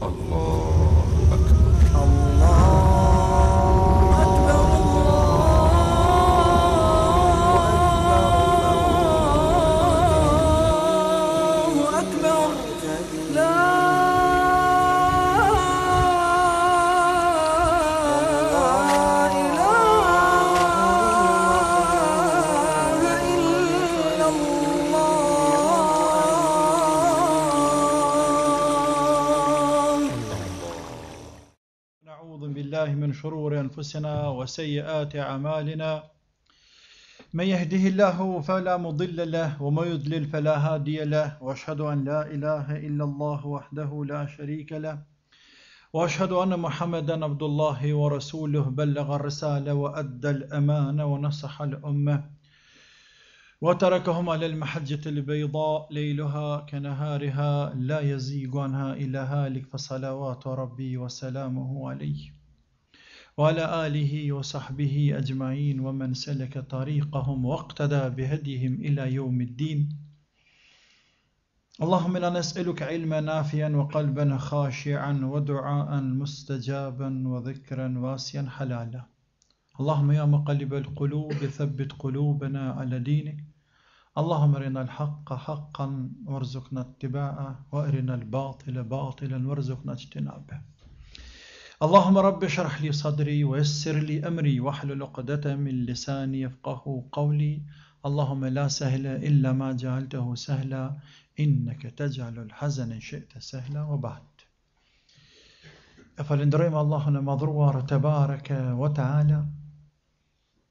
Allah. Oh, أنفسنا وسيئات أعمالنا من يهده الله فلا مضل له ومن يضلل فلا هادي له واشهد أن لا إله إلا الله وحده لا شريك له واشهد أن محمدا عبد الله ورسوله بلغ الرسالة وأدى الأمانة ونصح الأمة وتركهم على المحجة البيضاء ليلها كنهارها لا يزيغ عنها إلا هالك فصلوات ربي وسلامه عليه وعلى آله وصحبه أجمعين ومن سلك طريقهم واقتدى بهديهم إلى يوم الدين اللهم إنا نسألك علما نافعا وقلبا خاشعا ودعاء مستجابا وذكرا واسيا حلالا اللهم يا مقلب القلوب ثبت قلوبنا على دينك اللهم ارنا الحق حقا وارزقنا اتباعه وارنا الباطل باطلا وارزقنا اجتنابه اللهم رب اشرح لي صدري ويسر لي أمري واحلل عقدة من لساني يفقه قولي اللهم لا سهل إلا ما جعلته سهلا إنك تجعل الحزن إن شئت سهلا وبعد فلندريم الله مضرور تبارك وتعالى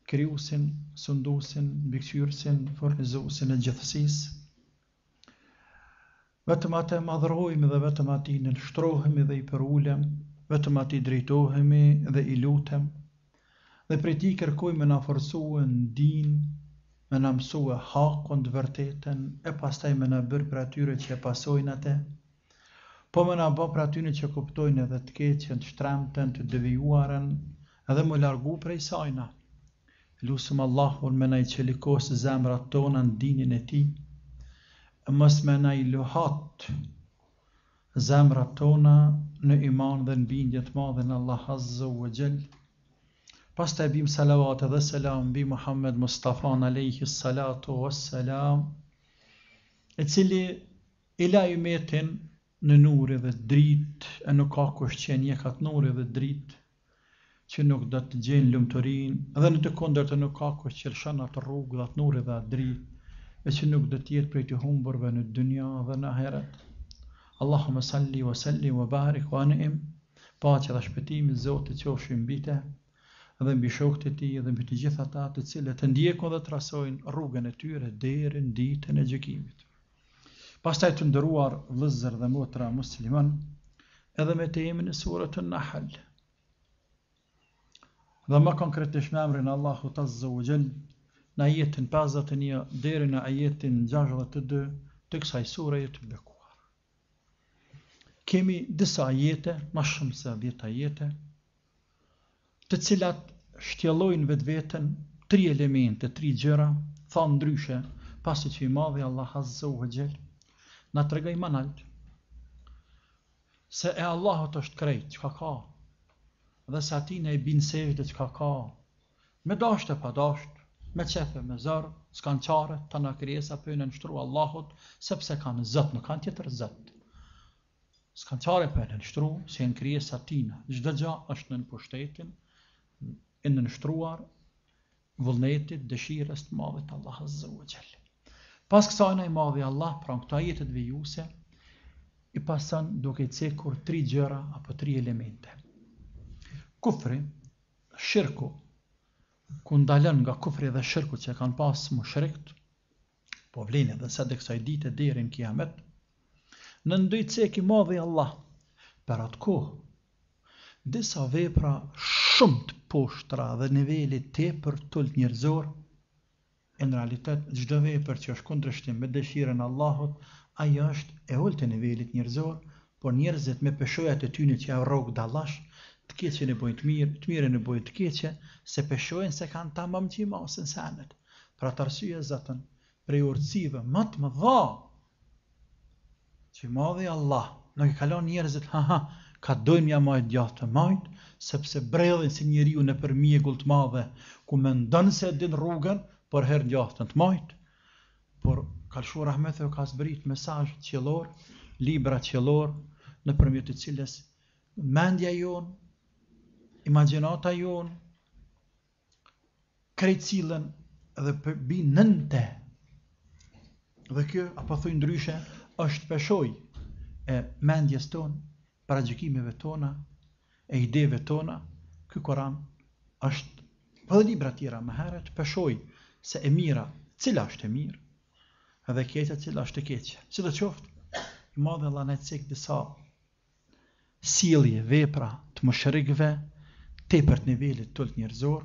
كريوسن سندوسن بكتيرسن فرنزوسن الجثسيس بتماتا مضروي مذا بتماتين الشتروهم مذا يبرولم vetëm ati drejtohemi dhe i lutem, dhe për ti kërkoj me na forsuë në din, me na mësuë hakon të vërteten, e pastaj me na bërë për atyre që e pasojnë atë, po me na bërë për atyre që kuptojnë edhe të keqen, të shtremten, të dëvijuaren, edhe më largu prej sajna. Lusëm Allahun me na i qelikos zemrat tona në dinin e ti, mës me na i luhat zemrat tona në iman dhe në bindje të madhe në Allah Azza wa Jall. Pastaj bim salavat dhe selam mbi Muhammed Mustafa alayhi salatu wa salam, i cili i la ymetin në nuri dhe dritë, e nuk ka kush që një kat nuri dhe dritë që nuk do të gjejnë lumturinë dhe në të kundërt nuk ka kush që lëshon atë rrugë dhe atë nuri dhe atë dritë e që nuk do të jetë prej të humburve në dynja dhe në ahiret. Allahumma salli wa salli, wa barik wa anim, paqja dhe shpëtimi i Zotit qofshin mbi te dhe mbi shokët e tij dhe mbi të gjithë ata të cilët e ndjekën dhe trasojnë rrugën e tyre deri në ditën e gjykimit. Pastaj të nderuar vëllezër dhe motra musliman, edhe me temën e surës An-Nahl. Dhe më konkretisht në emrin Allahu të wa Jall, në ajetin 51 deri në ajetin 62 të kësaj sure të bekuar kemi disa jete, ma shumë se dhjeta jete, të cilat shtjelojnë vetë vetën tri elemente, tri gjëra, tha ndryshe, pasi që i madhi Allah hazëzohu e gjelë, na të regaj ma naltë, se e Allahot është krejtë, që ka ka, dhe se ati ne i binë sejtë që ka ka, me dashtë e pa dashtë, me qefe, me zërë, s'kanë qare, të në kërjesa për në nështru Allahot, sepse kanë zëtë, nuk kanë tjetër zëtë s'kan qare për në nështru, si në krije sa tina. Gjdo gja është në në pushtetin, e në nështruar, vullnetit, dëshirës të madhët Allah Azza wa Jalli. Pas kësajna i madhë Allah, pra në këta jetët vijuse, i pasan duke të cekur tri gjëra apo tri elemente. Kufri, shirku, ku ndalën nga kufri dhe shirku që kanë pasë më shrekt, po vlenë dhe sa dhe kësaj dite dherin kiametë, në ndëjtë cek i madhe i Allah. Për atë kohë, disa vepra shumë të poshtra dhe nivelli të për tullë njërzor, e në realitet, gjdo vepër që është kontrështim me dëshiren Allahot, ajo është e ullë të nivellit njërzor, por njërzit me pëshojat e tyni që janë rogë dalash, të keqen e bojnë të mirë, të mirë e bojnë të keqen, se pëshojnë se kanë ta mamë qima ose nësanët. Pra të arsye, zëtën, prej urtësive, matë më dha, që i madhi Allah nuk i kalon njerëzit, ha ha, ka dojnë ja majtë djathë të majtë, sepse bredhin si njeriu në përmije gullë të madhe, ku me ndonë se din rrugën, për herë djathë të, majtë, por kalëshu rahmet e ka zbrit mesaj qëllor, libra qëllor, në përmije të cilës mendja jonë, imaginata jonë, krejtë cilën dhe përbi nënte, dhe kjo, apo thuj ndryshe, është peshoj e mendjes tonë, para gjikimeve tona, e ideve tona, ky Kur'an është për po dhe libra tjera më herët, peshoj se e mira, cila është e mirë, dhe keqja cila është e keqja. Si dhe qoftë, i madhe la në cikë disa silje, vepra të më shërikve, te për të nivellit të të njërzor,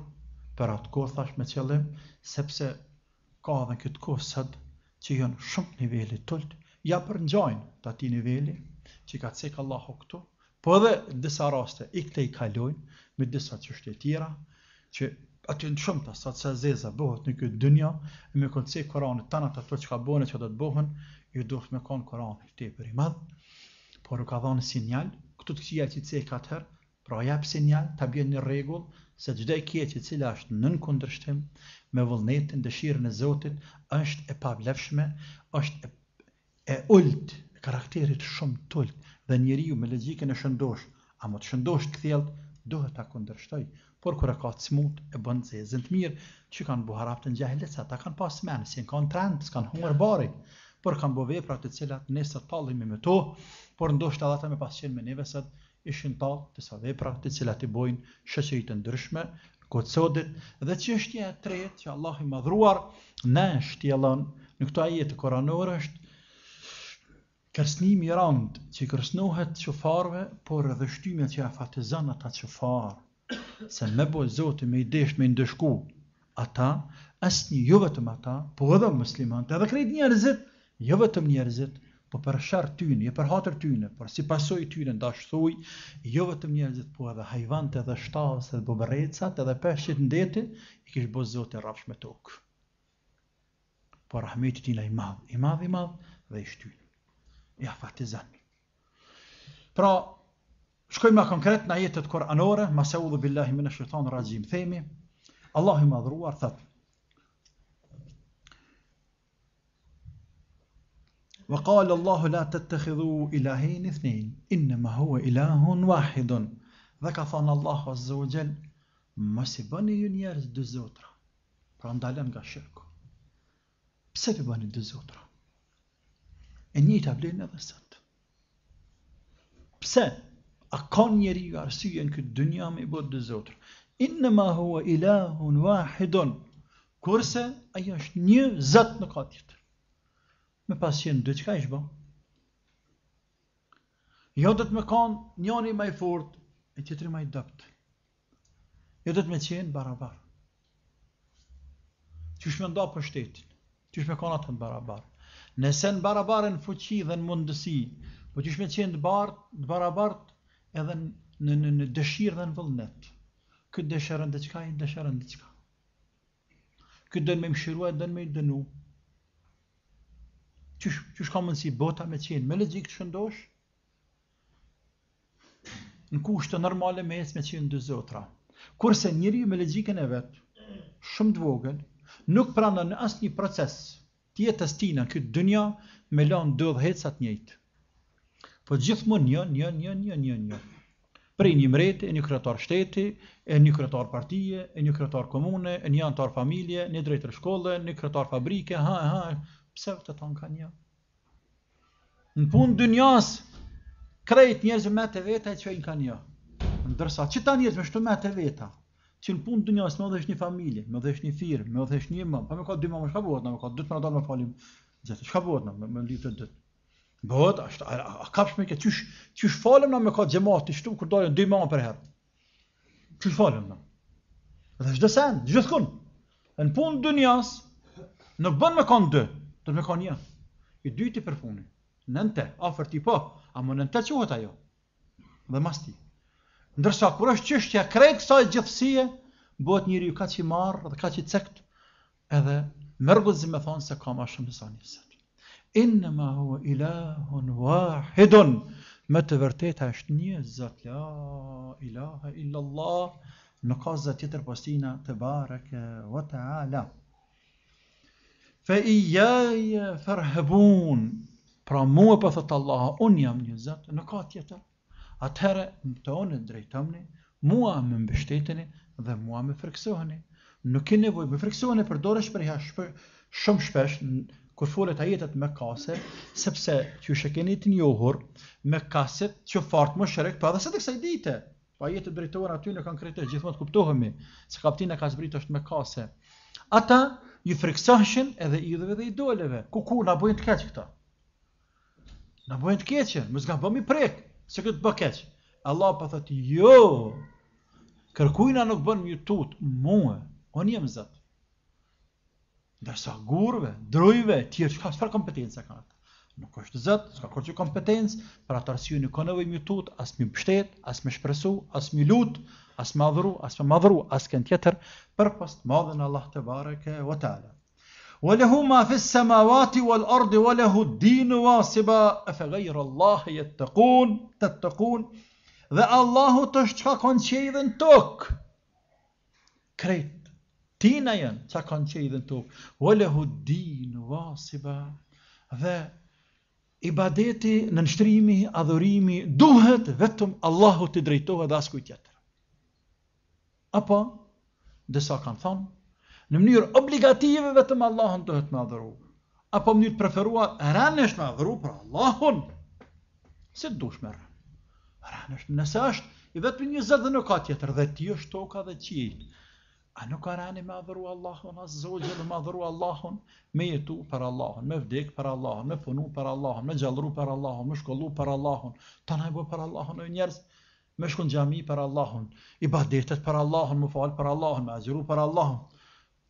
për atë kohë thash me qëllim, sepse ka dhe këtë kohë sëtë që jënë shumë nivellit të të ja për përngjojnë të ati nivelli që ka cek Allahu këtu, po edhe në disa raste i këte i kalojnë me disa qështje tjera, që aty në shumë të asat se zeza bëhët në këtë dënja, me këtë cek Koranit të natë atë që ka bëhën e që do të bëhën, ju duhet me konë Koranit të e për i madhë, por u ka dhënë sinjal, këtu të këtë që cek atëherë, pra jep sinjal, të bjen një regull, se gjde kje që cila është nën kundrështim, me vullnetin, dëshirën e Zotit, është e pavlefshme, është e e ullt, karakterit shumë të dhe njeri ju me logikën e shëndosh, a më të shëndosh të këthjelt, duhet ta kundërshtoj, por kërë ka të smut, e bënd se e zënt mirë, që kanë bu harap të njahilisa, ta kanë pas menë, si në kanë trend, s'kanë hungër bari, por kanë bu vepra të cilat nesë të talë me me to, por ndosht edhe ata me pas qenë me nevesat, ishin talë të sa vepra të cilat i bojnë shëqëri ndryshme, kotësodit, dhe që e tretë që Allah i madhruar, në shtjelon, në këto ajetë koranorë është, Kërsnimi i rand që kërsnohet qëfarve, por edhe shtymja që afatizan ata shofar, se me bo zoti me i desh me i ndëshku ata, as një jo vetëm ata, po edhe muslimante, edhe krejt njerëzit, jo vetëm njerëzit, po për tyne, tynë, jo për hatër tynë, por si pasoj tynë, nda shthuj, jo vetëm njerëzit, po edhe hajvante edhe shtalës edhe bobërrecat edhe peshqit në deti, i kishë bo zoti rapsh me tokë. Por rahmetit tina i madh, i madh, i madh dhe i shtynë ja fati zemër. Pra, shkojmë na konkret në ajetet kuranore, ma se billahi minë shëtanë rajim themi, Allah i madhruar, thëtë, Wa qala Allahu la tattakhidhu ilahin ithnayn inna ma huwa ilahun wahid. Dhe ka thon Allahu Azza wa Jall mos i bëni ju njerëz dy zotra. Pra ndalen nga shirku. Pse i bëni dy zotra? e një të vlenë edhe sëtë. Pse? A ka njeri ju arsye këtë dënja me i botë dë zotër? Inë ma hua ilahun wahidon, kurse aja është një zëtë në ka Me pas jenë dhe qka ishë ba? Jo dhëtë me kanë njëni maj fort, e tjetëri maj dëptë. Jo dhëtë me qenë barabarë. Qysh me nda për shtetin, qysh kanë atë në barabarë nëse në barabarën fuqi dhe në mundësi, po që shme qenë të bartë, të barabartë edhe në, në, në dëshirë dhe në vëllënet. Këtë dëshërën dhe qka, i dëshërën dhe qka. Këtë dënë me më shirua, dënë me i dënu. Që shka mundësi bota me qenë, me lëgjikë të shëndosh, në kushtë të nërmale me esë me qenë dë zotra. Kurse njëri me lëgjikën e vetë, shumë dvogën, nuk pranda në asë një proces, jetës tina, këtë dënja, me lanë dë dhe hecat njëjtë. Po gjithë mund një, një, një, një, një, një. Prej një mretë, e një kretar shteti, e një kretar partije, e një kretar komune, e një antar familje, një drejtër shkolle, një kretar fabrike, ha, ha, pse vë të tonë ka një? Në punë dynjas, njësë, krejt me të veta e që e një ka një. Ndërsa, që ta njërëzë me shtu me të veta? që në punë të njësë, me odhesh një familje, me dhesh një thirë, me dhesh një mamë, pa me ka dy mamë, shka bëhet në, me ka dy të më dalë me falim, gjithë, shka bëhet në, me lidhë të dytë. Bëhet, a kapsh me ke, qysh falim në, me ka gjemat të shtu, kur dalën dy mamë për herë. Qysh falim në? Dhe shdo sen, gjithë kun. Në punë të njësë, në bën me ka në dy, të me ka një. I dy për funin, nënte, afer ti po, a më nënte qohet ajo, dhe mas ti. Ndërsa kur është çështja krejt kësaj gjithësie, bëhet njëri ju kaq i marr dhe kaq i cekt, edhe mërgozi më thonë se ka më shumë se sa Inna ma huwa ilahun wahidun. Me të vërtetë është një zot, la ilaha illa Allah, në ka zot tjetër postina te bareke wa taala. Fa iyaya farhabun. Pra mua po thot Allah, un jam një zot, në ka tjetër atëherë më të onë në drejtomni, mua më më dhe mua më freksoheni. Nuk ke nevoj më freksoheni për dore shpërja shumë shpesh në kur folet ajetet me kase, sepse që shë keni të njohur me kase që fartë më shërek pa dhe se të kësaj dite. Pa po jetë drejtuar aty në konkretës, gjithmonë të kuptohemi, se kapti në kasë britë është me kase. Ata ju friksashin edhe idheve dhe idoleve. ku në bojnë të keqë këta. Në bojnë të keqën, më zga bëmi prekë se këtë bë Allah për thot, jo, kërkujna nuk bën një tut, muë, on jem zëtë. Dërsa gurve, drujve, tjërë, që ka sfer kompetenca ka nëtë. Nuk është zëtë, s'ka kërë që kompetencë, për atë arsiju një konëve më jutut, as më pështetë, as më shpresu, as më lut, as më asë as më madhru, as kënë tjetër, për pas madhën Allah të bareke, o alë wa lehu ma fis samawati wal ardi wa lehu dinu wasiba e fe gajrë Allah jetë të dhe Allahu të është qka konë që i dhe në tokë, krejt, tina jenë që konë që i dhe në tokë, lehu dinu wasiba dhe i badeti në nështrimi, adhurimi, duhet vetëm Allahu të drejtohet dhe askujt jetër. Apo, dhe sa kanë thonë, në mënyrë obligative vetëm Allahun dohet më adhuru. Apo mënyrë të preferuar ranësh më për Allahun. Si të dush më rrë? Ranësh nëse është, i vetëm një zëtë dhe nuk ka tjetër, dhe ti është toka dhe qitë. A nuk ka rani më Allahun, a zogje dhe më Allahun, me jetu për Allahun, me vdek për Allahun, me punu për Allahun, me gjallru për Allahun, me shkollu për Allahun, të nëjbo për Allahun, e njerës, me shkun gjami për Allahun, i badetet për Allahun, më falë për Allahun, me agjeru për Allahun,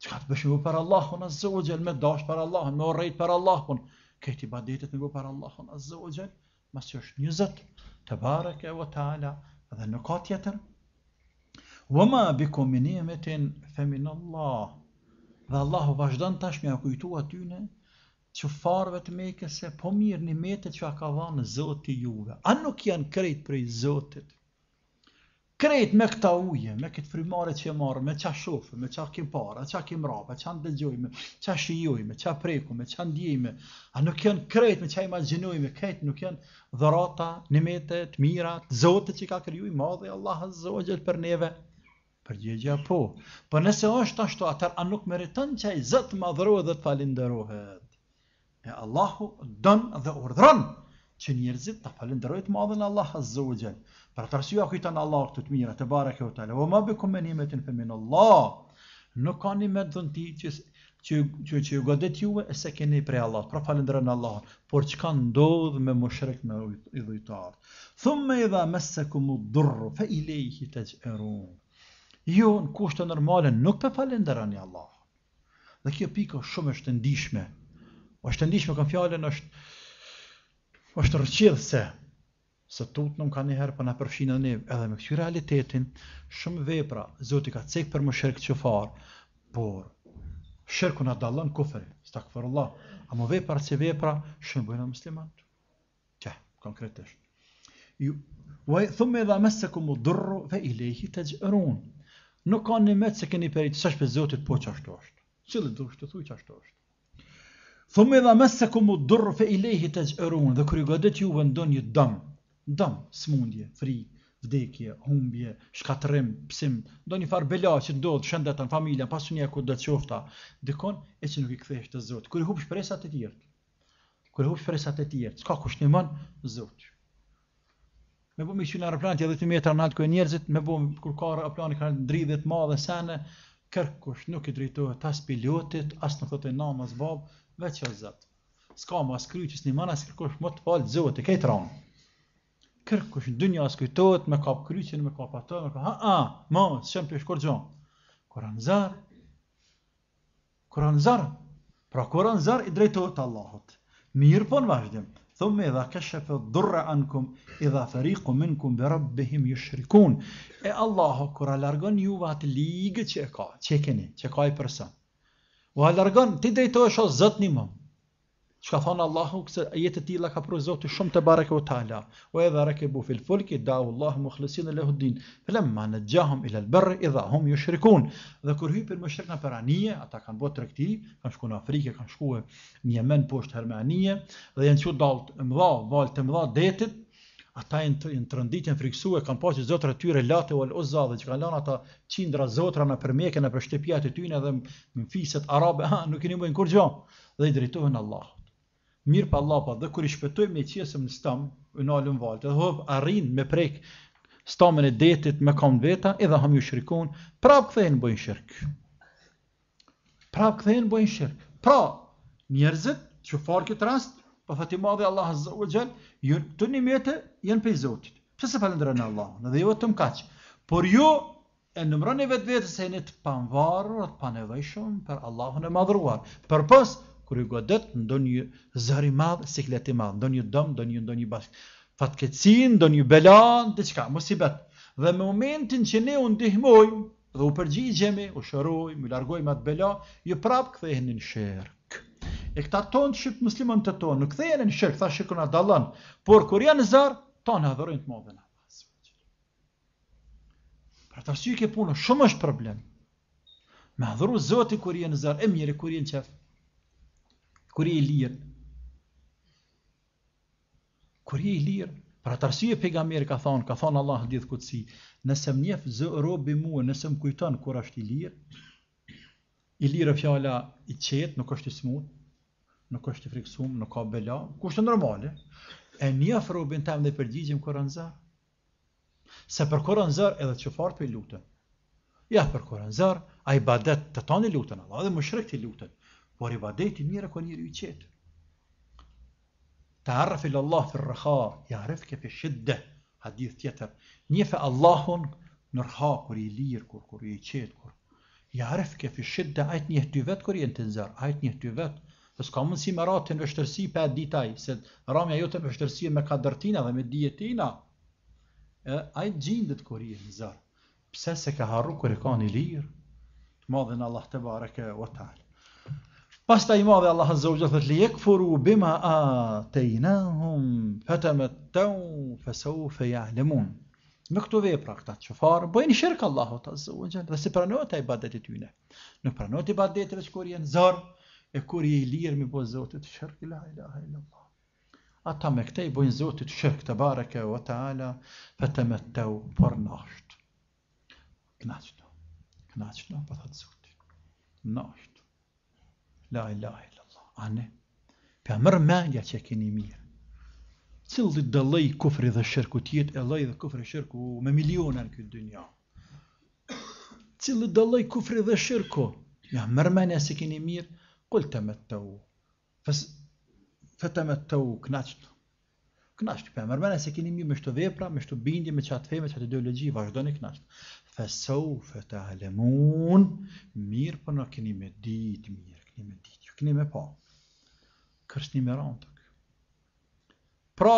ka të bëshë bu për Allahun, azze u me dash për Allahun, me orrejt për Allahun. Këti badetit me bu për Allahun, azze u gjel, mas që është njëzët, të barek e vëtala, dhe në ka tjetër. Vëma biko minimetin femin Allah, dhe Allahu vazhdan tashmi a kujtu atyne, që farëve të meke se po mirë një metet që a ka dha në juve. A nuk janë krejt prej zëtit, Kret me këta uje, me këtë frimare që e marë, me qa shofë, me qa kim para, qa kim rapa, qa në dëgjojme, qa shijojme, qa prekume, qa ndjejme, a nuk janë kret me qa imaginojme, këtë nuk janë dhërata, nimetet, mirat, zote që ka kryu i madhe, Allah azogjel për neve, përgjegja po. Për po nëse është ashtu, atër a nuk meritën që i zëtë madhërohet dhe të falinderohet, E Allahu dënë dhe urdhërënë, që njerëzit të falenderojt të adhën Allah Azza wa Gjell. Për të rësua kujtan Allah këtë të mira, të barë kjo të ala, o ma bi kumenimet në femin Allah, nuk ka një me dhën ti që që ju godet juve e se keni prej Allah, pra falendra në Allah, por që ka ndodhë me mëshrek me i dhujtarë. Thumë me idha mëse ku mu dhurru, fe i lejhi të që Ju në kushtë të nërmale nuk pe falenderojnë Allah. Dhe kjo piko shumë është të ndishme. është të ndishme, kënë fjallin është është rëqidhë se, se tutë nuk ka njëherë për po në përshinë dhe njëmë, edhe me këtë realitetin, shumë vepra, zotë ka cekë për më shirkë që por shirkë në dalën kufëri, së takë Allah, a më vepra që vepra, shumë bëjnë në muslimat. Qëhë, konkretisht. Uaj, thume edhe mesë se ku më dërru ve i lehi të gjërun. Nuk ka një metë se keni peritë, së shpe Zotit po që ashtë është. Cilë dhështë të thuj që është? Thumë edhe mes se ku mu durrë fe i lehi të gjë erunë dhe kërë i godet ju vë një dëmë, dëmë, smundje, fri, vdekje, humbje, shkatërim, psim, do një farë bela që ndodhë, shëndetan, familja, pasu një e ku dhe të qofta, dikon e që nuk i këthesh të zotë, kërë i hupë shpresat e tjertë, kërë i hupë shpresat e tjertë, s'ka kush një mënë, zotë. Me bu më i që në aeroplanë tjë dhe të metra në atëko njerëzit, me bu kur ka aeroplanë ka në dridhet ma dhe sene, kërë kush nuk i drejtojë të as pilotit, as në thote namaz babë, veç o zëtë. Ska ma skry që s'ni mëna s'kërkosh më të falë zëvët e kejtë ramë. Kërkosh në dynja s'kujtojt, me kap kryqën, me kap ato, me ka, ha, ha, ma, s'qem për shkor gjo. Kuran zër, kuran zër, pra kuran zër i drejtohet Allahot. Mirë po vazhdim, thome dha kashaf dhurra ankum, idha fariqu minkum bi rabbihim yushrikun. E Allahot, kura largon juve atë ligje që e ka, keni, ka i përsanë u alargon, ti drejto është o zëtë një më. Që ka thonë Allahu, këse jetë tila ka pru zotë shumë të barek e u tala, o edhe rake bu fil fulki, da u Allahu më khlesin e lehudin, felem ma në gjahum ilal bërë, i dha hum ju shrikun. Dhe kër hypi më shrik në peranije, ata kanë bot të rekti, kanë shku në Afrike, kanë shku e një men poshtë hermanije, dhe janë që dalë të mdha, dalë të mdha detit, ata janë të, të rënditjen friksue, kanë pasi zotra tyre late o al-uzza dhe që kanë lanë ata qindra zotra në përmjekën e për të tyne dhe në fiset arabe, ha, nuk i një mëjnë kur gjo, dhe i drejtohen Allah. Mirë pa Allah, pa, dhe kur i shpetoj me qesëm në stëm, u nalën valët, dhe hëpë arrin me prek stëmën e detit me kam veta, edhe hëm ju shrikon, prap këthejnë bëjnë shirkë. Prap këthejnë bëjnë shirkë. Pra, njerëzit, që farë këtë rast, Pa po thati madhi Allahu azza wa jall, ju tuni mëte janë pe Zotit. Pse se falendron Allahu, ne dhe ju jo vetëm kaq. Por ju e numroni vetvetes se jeni të pavarur, të panevojshëm për Allahun e madhruar. Për pas kur ju godet ndonjë zar i madh, siklet i madh, ndonjë dëm, ndonjë ndonjë bash fatkeçin, ndonjë bela, diçka, musibet. Dhe në momentin që ne u ndihmojmë, do u përgjigjemi, u shërojmë, u largojmë atë bela, ju prap kthehen në sherr e këta tonë të shqipë muslimën të tonë, nuk thejen e në shirkë, tha shirkë në dalën, por kur janë zarë, tonë e të modën. Pra të ke punë, shumë është problem. Me adhëru zoti kur janë zarë, e mjëri kur janë qefë, kur janë lirë. Kur janë lirë, pra të arsyke pegamerë ka thonë, ka thonë Allah dhëtë këtësi, nëse më njefë zë robë i muë, nëse më kujtonë kur është i lirë, i lirë fjala i qetë, nuk është i smutë, nuk është i friksuar, nuk ka bela, kusht e normale. E një afrobin tam dhe përgjigjem kur anza. Sa për kur anza edhe të çfarë pe i lutën. Ja për kur anza, ai badet të tani lutën, Allah dhe mushrik ti lutet. Por i badet i mirë ka njëri i qet. Ta'arraf ila Allah fi r-raha, ya'rif ka fi shidda. Hadith tjetër, një fe Allahun në rha kur i lir kur kur i qet kur. Ya'rif ke fi shidda, ai të njeh ti kur i intenzar, ai të njeh ti vet. Pës ka mundësi me ratë të në vështërsi për atë ditaj, se ramja jo të në vështërsi me ka dhe me dijetina, e, a i të i e Pse se ka harru kur e ka një lirë, të madhen Allah të bareke e o talë. Pas i madhe Allah Azza u jalla dhe të lijek furu bima a te i në hum, fëtë me të u, këto vepra këta bëjnë shirkë Allahu të u dhe se pranohet e i badetit Në pranohet i badetit e që E kur je i lirë mi bo Zotit shërk, la ilaha illallah. Ata me këte i bojnë Zotit shërk të bareke o të ala, për të me të u për thëtë Zotit. La ilaha illallah. Ane, për mërë menja që keni mirë. Cilë dhe dhe lej kufri dhe shërku tjetë, e lej dhe kufri shërku me milionën këtë dynja. Cilë dhe lej kufri dhe shërku, ja mërmenja se keni mirë, Kull të me të u. Fës, të me të u, knaqët. Knaqët, për e se kini mirë me shtu vepra, me shtu bindje, me qatë fejme, qatë ideologi, vazhdo në knaqët. Fësou, të alemun, mirë për në kini me ditë, mirë, kini me ditë, ju jo, kini me pa. kërës një me rëndë Pra,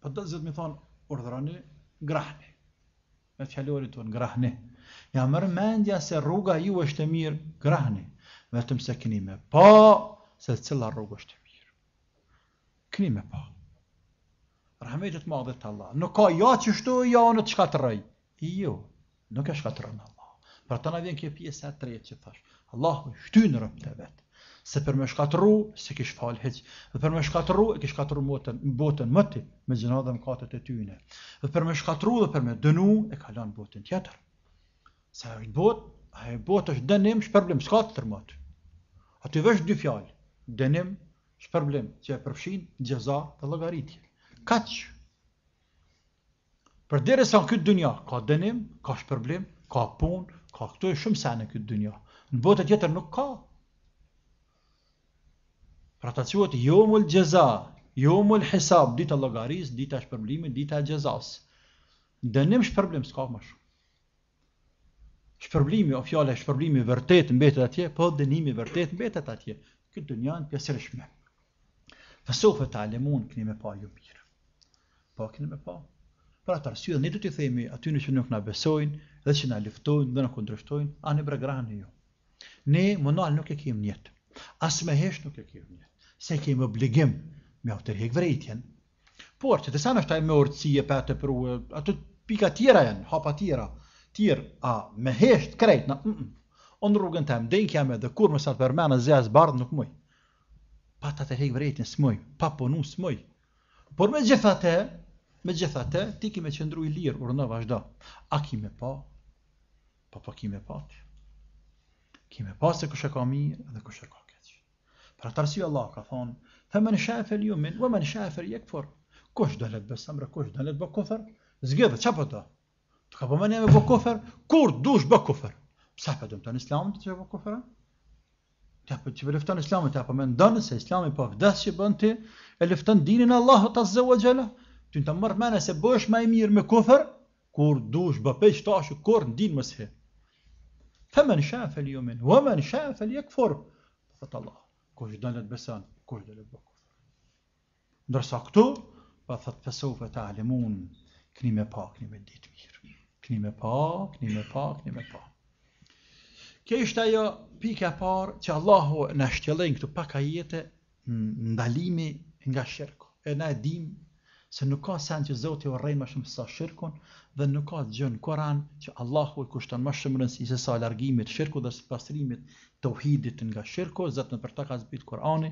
për po të zëtë mi thonë, urdhërani, grahni. Me të fjallorit të në grahni. Ja mërmendja se rruga ju është mirë, grahni vetëm se keni me pa po, se cilla rrugë është e mirë. Keni me pa. Po. Rahmet e të të Allah. Nuk ka ja jo që shtu, ja jo në të shkatëraj. Jo, nuk e shkatëraj në Allah. Pra të në vjen kjo pjesë e tretë që thash. Allah u shtu në rëmë të vetë. Se për me shkatëru, se kish falë heqë. Dhe për me shkatëru, e kish katëru më botën mëti, me gjëna dhe katët e tyne. Dhe për me shkatëru dhe për me dënu, e kalan botën tjetër. Se e botë, e botë është dënim, shperblim, shkatë të tërmatë. A të vëshë dy fjallë, denim, shpërblim, që e përfshin, gjeza të lëgaritje. Kaç? Për dire sa në këtë dunja, ka denim, ka shpërblim, ka pun, ka këtu e shumë sene këtë dunja. Në botët jetër tjetër nuk ka. Pra të cuot, jo më lë gjeza, jo më hesab, dita lëgaris, dita shpërblimin, dita gjezas. Denim shpërblim, s'ka më shumë shpërblimi o fjala shpërblimi vërtet mbetet atje, po dënimi vërtet mbetet atje. Ky dynja është pjesërishme. Fasofa ta lemon keni me pa ju mirë. Po keni me pa. Pra të arsye ne do t'i themi aty në që nuk na besojnë dhe që na luftojnë dhe na kundërshtojnë, a ne bregrani ju. Ne monal nuk e kemi njët. As me hesh nuk e kemi njët. Se kemi obligim me autorhek vrejtjen. Por të sanë është taj me orëtësie, të për atë pika tjera janë, hapa tjera, tir a me hesht krejt na mm, mm. në on rrugën të den kja me de kur me sa permana zjas bardh nuk muj pa ta te hek vretin smoj pa ponu smoj por me gjithatë me gjithatë ti ki me qendru i lir urna vazhdo a ki me pa pa po, pa po, ki me pa ti ki me pa se kush e ka mirë dhe kush e ka keq pra arsi allah ka thon fa men shaf el yumin wa men shaf yakfur kush do let kështë dëllet kush do let bakufar zgjedh çapo do Të ka përmenje po me bë kofer, kur dush bë kofer? Psa për më të në të po që bë kofera? Të për që për lëftën islamit, të apërmen po dënë, se islami për vdes që bënë ti, e lëftën dinin Allahot azze u gjela, të në të mërë mene se bësh ma i mirë me kofer, kur dush bë pejsh të ashu, kur në din mëshe. Femen shafë e liomin, vëmen shafë e li e këfor, për të Allah, kur që besan, kur që dëllet bëk. Ndërsa këtu, ta me ditë këni me pa, këni me pa, këni me pa. Kjo është ajo pika parë që Allahu në shtjelën këtu pak a jetë ndalimi nga shirkë. E në e dimë se nuk ka sen që Zotë jo rejnë më shumë sa shirkën dhe nuk ka gjënë Koran që Allahu i kushtën më shumë rënës se sa largimit shirkë dhe së pastrimit të uhidit nga shirkë, zëtë në përta ka zbitë Korani,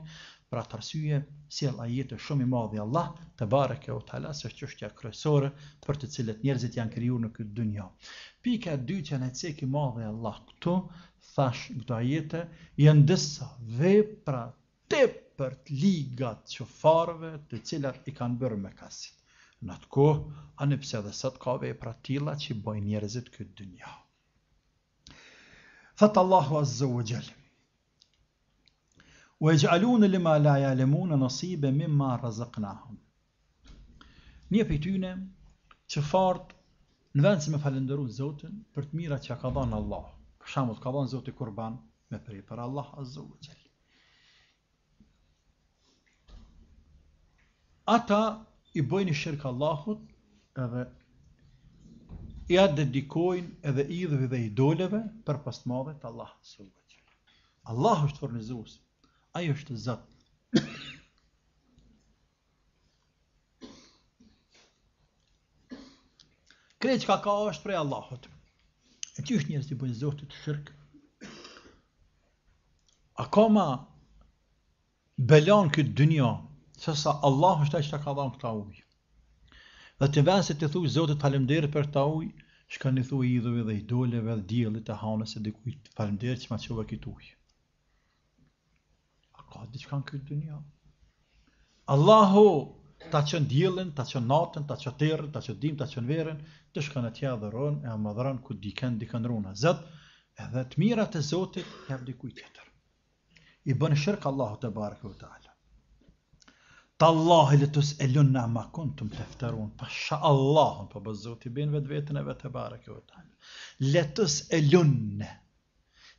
Pra të arsyje, si Allah jetë shumë i madhi Allah, të bare kjo të halas është qështja kryesore për të cilët njerëzit janë krijuar në këtë dunja. Pika dytë që në cek i madhi Allah këtu, thash këtë ajete, jenë disa vepra tepër për të ligat që të cilat i kanë bërë me kasit. Në atë kohë, anë pëse dhe sëtë ka vepra tila që i njerëzit këtë dunja. Thëtë Allahu Azza u Gjellim, u e gjalu në lima laja e lemu në nësibe mim ma rëzëk në Një për tyne, që fart në vend se me falenderu zotën për të mira që ka dhanë Allah, për shamut ka dhanë zotë i kurban me prej për Allah a zotë gjelë. Ata i bëjnë i shirkë Allahut edhe i atë dedikojnë edhe idhëve dhe idoleve për pas të madhe të Allah. Allah është fornizusë, ai është Zot. Kretë që ka ka është prej Allahot. E që është njerës të bëjnë zotit të shirkë? A ka ma belan këtë dynja, sa Allah është ai që ta ka dhamë këta ujë. Dhe të vënë se të thuj zotit falemderi për ta ujë, shka një thuj i dhe idoleve dhe diellit e hanës se dikujt kujtë falemderi që ma qove këtë ujë. Ka diqë kanë këtë të Allahu ta qënë në djelen, ta qënë natën, ta qënë të tërën, ta qënë dim, ta qënë verën, të shkënë të tja dhe rënë, e më dhe rënë, ku diken, diken rëna. Zët, edhe të mirat e zotit, e për diku tjetër. I bënë shirkë Allahu të barë kërë të alë. Ta Allahu, i letus e lunë në makon të më tefteron, pa shë Allahun, pa po bëzot i bënë vetë vetën e vetë e barë Letus e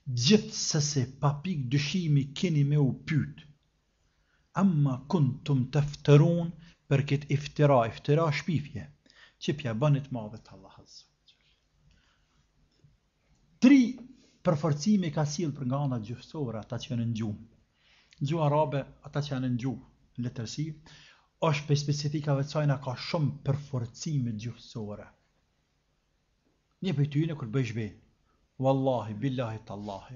gjithë sëse papik dëshimi keni me u pytë. Amma kun të më tëftëron për këtë iftira, iftira shpifje, që pja banit madhe të Allah Azza. Tri përforcimi ka silë për nga anët gjyftësore, ata që janë në gjumë. Në gjumë arabe, ata që janë në gjumë, në letërsi, është për specifikave të sajna ka shumë përforcimi gjyftësore. Një për të ju në kërë bëjshbejnë, Wallahi, billahi, tallahi.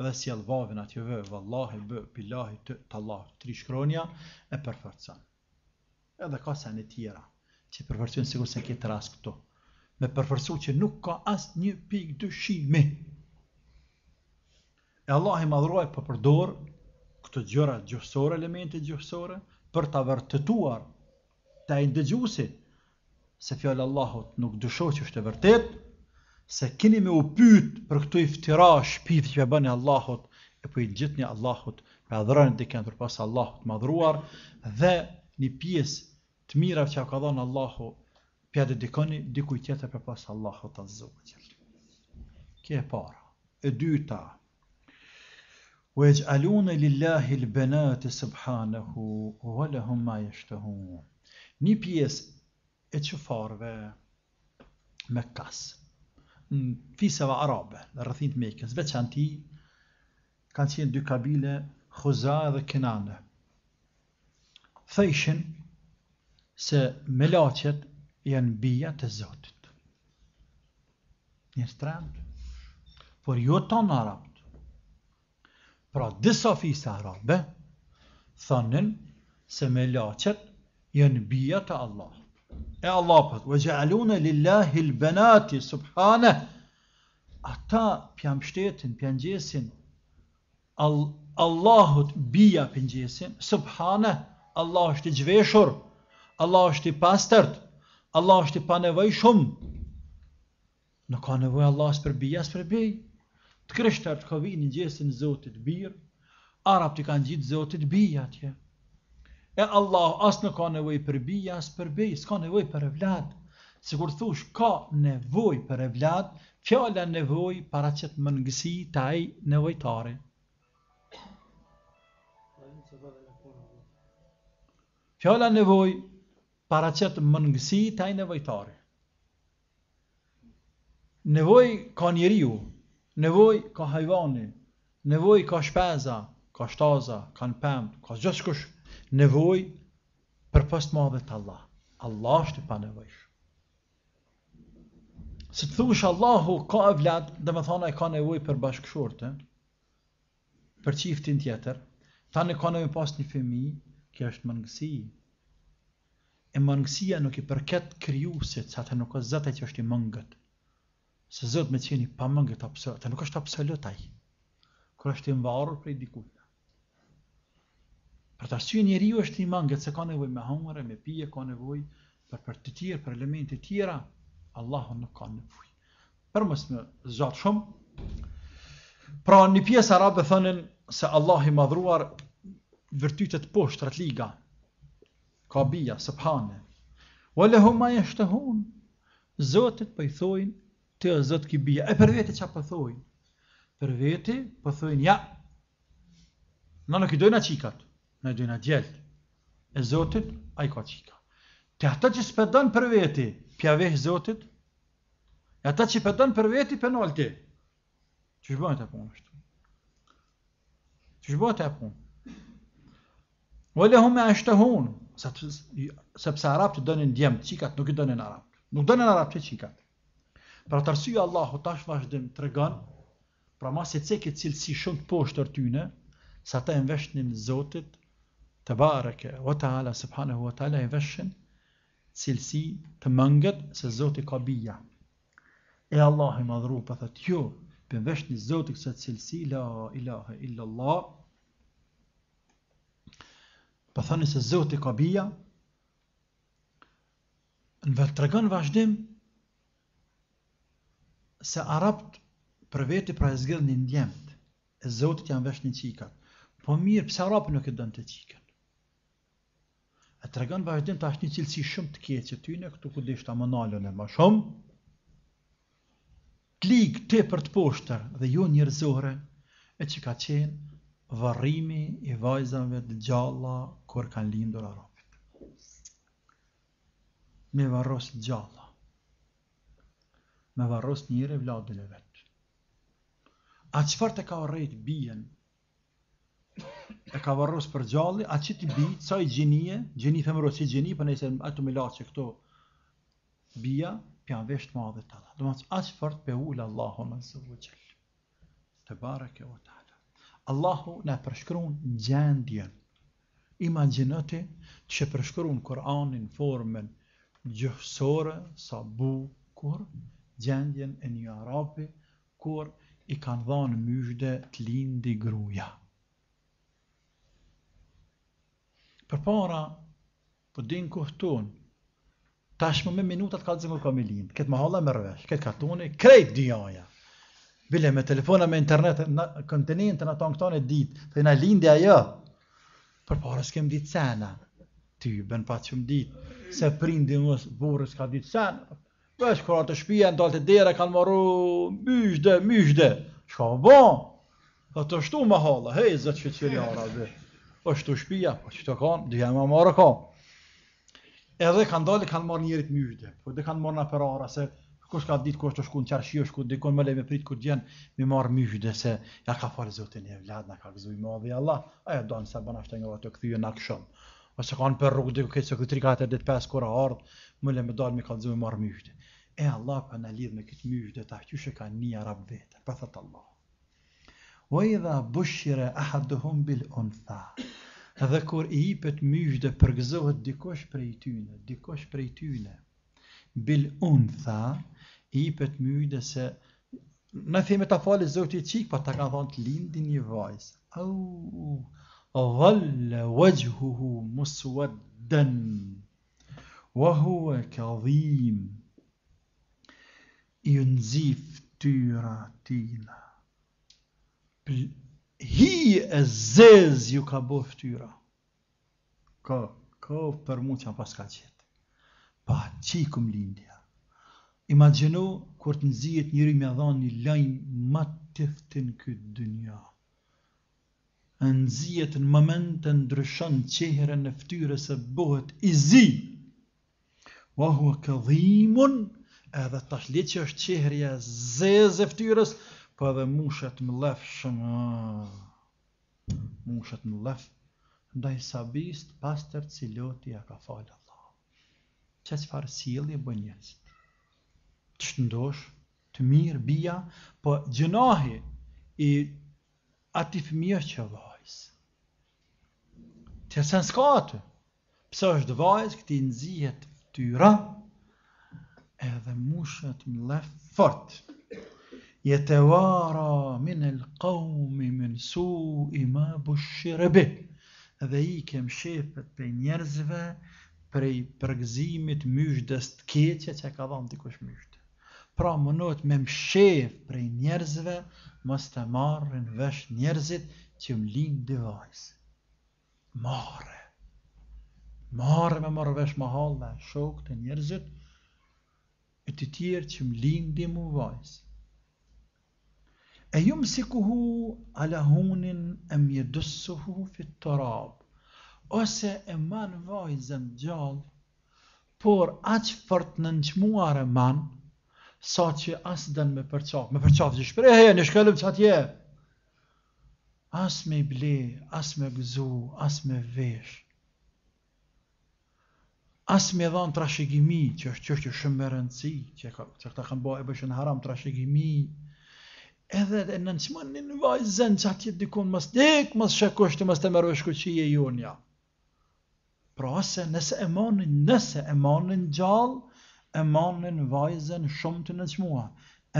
Edhe si jelë vavin atje vë, Wallahi, billahi, të, tallahi. Tri shkronja e përfërcën. Edhe ka sa në tjera, që përfërcën sigur se këtë ras këto. Me përfërcu që nuk ka asë një pik dëshime. E Allah i madhruaj po për përdor këtë gjëra gjësore, elemente gjësore, për të vërtëtuar të e ndëgjusit, se fjallë Allahot nuk dësho që është e vërtetë, se keni me u pyt për këtë iftira shpivë që e bëni Allahot, e për po i gjithë një Allahot, për adhërën dhe kënë për pas Allahot madhruar, dhe një pjesë të mira që ka dhënë Allahu, për dedikoni dikujt tjetër për pas Allahot të zëvë qëllë. e para. E dyta, u e lillahi lbenati subhanahu, u lahum ma yashtahun. Një pjesë e qëfarve me kasë, në fisëve arabe, në rëthin të mekës, veç ti, kanë qenë dy kabile, Khuza dhe Kenane. Thejshin se me lachet janë bia të zotit. Njërë strand, por jo të në arabe, pra disa fisë arabe, thonin se me lachet janë bia të Allah. E Allah për të, vëgjaluna lillahi lbenati, subhane, ata pjam shtetin, pjam gjesin, Allahut bia pjam gjesin, subhane, Allah është i gjveshur, Allah është i pastërt, Allah është i panevej shumë, në ka nevoj Allah së për bia së për bej, të kryshtar të kovin një gjesin zotit bir Arab të kanë gjitë zotit bia atje, E Allah, as nuk ka nevoj për bija, as për bej, s'ka nevoj për evlad. Se kur thush, ka nevoj për evlad, fjala nevoj para që të mëngësi të nevojtare. Fjala nevoj para që të mëngësi të nevojtare. Nevoj ka njeri ju, nevoj ka hajvani, nevoj ka shpeza, ka shtaza, ka në ka gjëshkush nevoj për pas të madhe të Allah. Allah është i pa nevojsh. Se të thush Allahu ka e vlad, dhe me thona e ka nevoj për bashkëshorte, për qiftin tjetër, ta në ka nevoj pas një femi, kja është mëngësi. E mëngësia nuk i përket kryusit, sa të nuk është zëtë e që është i mëngët. Se zëtë me qeni pa mëngët, të nuk është absolutaj. Kërë është i mëvarur për i dikut. Për të arsye njeriu është i mangët se ka nevojë me hungër, me pije, ka nevojë për për të tjerë, për elemente të tjera, Allahu nuk ka nevojë. Për mos më zot shumë. Pra një pjesë arabe thënin se Allah i madhruar vërtytet poshtë rat liga. Ka bija subhane. Wa lahum ma yashtahun. Zotët po i thojnë ti o zot ki bija. E për vete çfarë po thojnë? Për vete po thojnë ja. Në nuk i dojnë a qikat me dyna djel. E Zotit, a i ka qika. Të ata që s'pedan për veti, pja vehë Zotit, e ata që pedan për veti, penalti. Që shbojnë të punë, mështu? Që shbojnë të punë? Vële hume është të hunë, sepse të dënin djemë, qikat nuk i dënin Arabët. Nuk dënin Arabët e qikat. Pra të rësujë Allahu tash vazhdim të rëgën, pra ma se cekit cilë si shumë të poshtë të tyne, sa ta e një zotit të bareke, o të subhanahu wa ta'ala, e veshën cilësi të mëngët se zoti ka bia. E Allah i madhru, për po thëtë jo, për veshën i zoti kësë cilësi, la ilaha illa Allah, për po thëni se zoti ka bia, në vetë të regën vazhdim, se arapt për vetë pra e prajzgjën në ndjemët, e zotit janë vesh i qikat, po mirë pësë arapë nuk e dënë të qikat, e të regon vazhdim të ashtë një cilësi shumë të kje që ty në këtu ku dishtë amonalën e ma shumë, të ligë të për të poshtër dhe jo njërzore, e që ka qenë varrimi i vajzave të gjalla kur kanë lindur arabit. Me varros të gjalla. Me varros njëre vladin e vetë. A qëfar të ka rejtë bijen e ka varros për gjalli, a që ti bi, ca i gjenije, gjeni femëro që i gjeni, për nëjse e të po me që këto bia, për janë veshtë madhe të ta. do atë që fërt për ullë Allahu më në zëllë Të barë kjo të ta. Allahu në e në gjendjen. Ima gjenëti që e përshkruun Koranin formën gjëhësore sa bu, kur gjendjen e një arapi, kur i kanë dhanë myshde të lindi gruja. Për para, po din kohëton, tashmë me minutat ka të zëmër ka me mahala më rëvesh, këtë katoni, krejt dhjaja. Bile me telefona, me internet, në kontinent, në tonë këtoni ditë, të në lindja jo. Për para, s'kem ditë sena, ty, bën pa çum ditë, se prindin mësë, burës ka ditë sena, Vesh kur atë shpia në të dere, kanë marru myshde, myshde. Shka më bon? Dhe të shtu më halë, hej, zëtë që të dhe. Po është të shpia, është po të kanë, dhe jam amore ka. Edhe kanë dalë, kanë marë njerit mjyshtë, po dhe kanë marë në perara, se kush ka ditë kush të shku në qarëshi, është të dikon më le me pritë kur djenë, me marë mjyshtë, se ja ka falë zotin e vladë, na ka gëzu i madhi Allah, aja donë se bëna shtë njëra të këthyë në këshëm, ose kanë për rrugë, dhe këtë se këtë 3-4 ditë 5 kura ardhë, më le me dalë, mi ka gëzu i marë mjyshtë. E Allah për po në lidhë me këtë mjyshtë, ta që ka një arab vetë, për thëtë Allah o i dha bushire ahaduhum bil untha. Dhe kur i jipet mysh dhe përgëzohet dikosh prej tyne, dikosh prej tyne, bil untha, i jipet mysh dhe se, në theme ta fali zotë i qik, pa po ta ka thonë të lindi një vajzë. Au, dhalle vajhuhu musuad dën, wa hua kadhim, i nëzif tyra tina hi e zez ju ka bo ftyra. Ka, ka për mu që pas ka qëtë. Pa, që i këmë lindja. Imagino, kur të nëzijet njëri me dha një lajmë, ma tëftin këtë dënja. Nëzijet në moment të ndryshon qehere në ftyre se bohet i zi. Wahua këdhimun, edhe tash li që është qehërja zezë e ftyrës, po edhe mushet më lef shumë. Mushet më lef. Ndaj sabist, pastër ciloti ja ka falë Allah. Qes farë sili e bën njësit? Të shëndosh, të mirë, bia, po gjënohi i ati fëmija që vajzë. Të jesën s'ka atë. pësë është vajzë, këti nëzijet tyra, edhe mushet më lef fortë jetëvara min el qaumi min su i ma bushirebe, dhe i kem shepet për njerëzve prej përgzimit mysh dëst keqe që ka të dikush mysh të. Pra më nëtë me më shef prej njerëzve, mës të marrën vesh njerëzit që më linë dhe vajzë. Marre. Marre me marrë vesh më halë dhe shokë të njerëzit, e të tjerë që më linë dhe mu vajzë e ju si ala hunin e dësuhu fit të rab, ose e man vajzën gjallë, por aq fort në nëqmuar e man, sa që asë dënë me përqafë, me përqafë që shpërë, e, në shkëllëm që atje, asë me ble, asë me gëzu, asë me vesh, asë me dhanë trashegimi, që është që është shumë më rëndësi, që, që këta kanë bëhe bëshën haram trashegimi, edhe dhe në nëshmën një në vajzë zënë që atje dikun mësë dik, mësë shekushtë, mësë të mërëshku që i e junja. Pra se nëse e manin, nëse e manin gjallë, e manin vajzën shumë të nëshmua,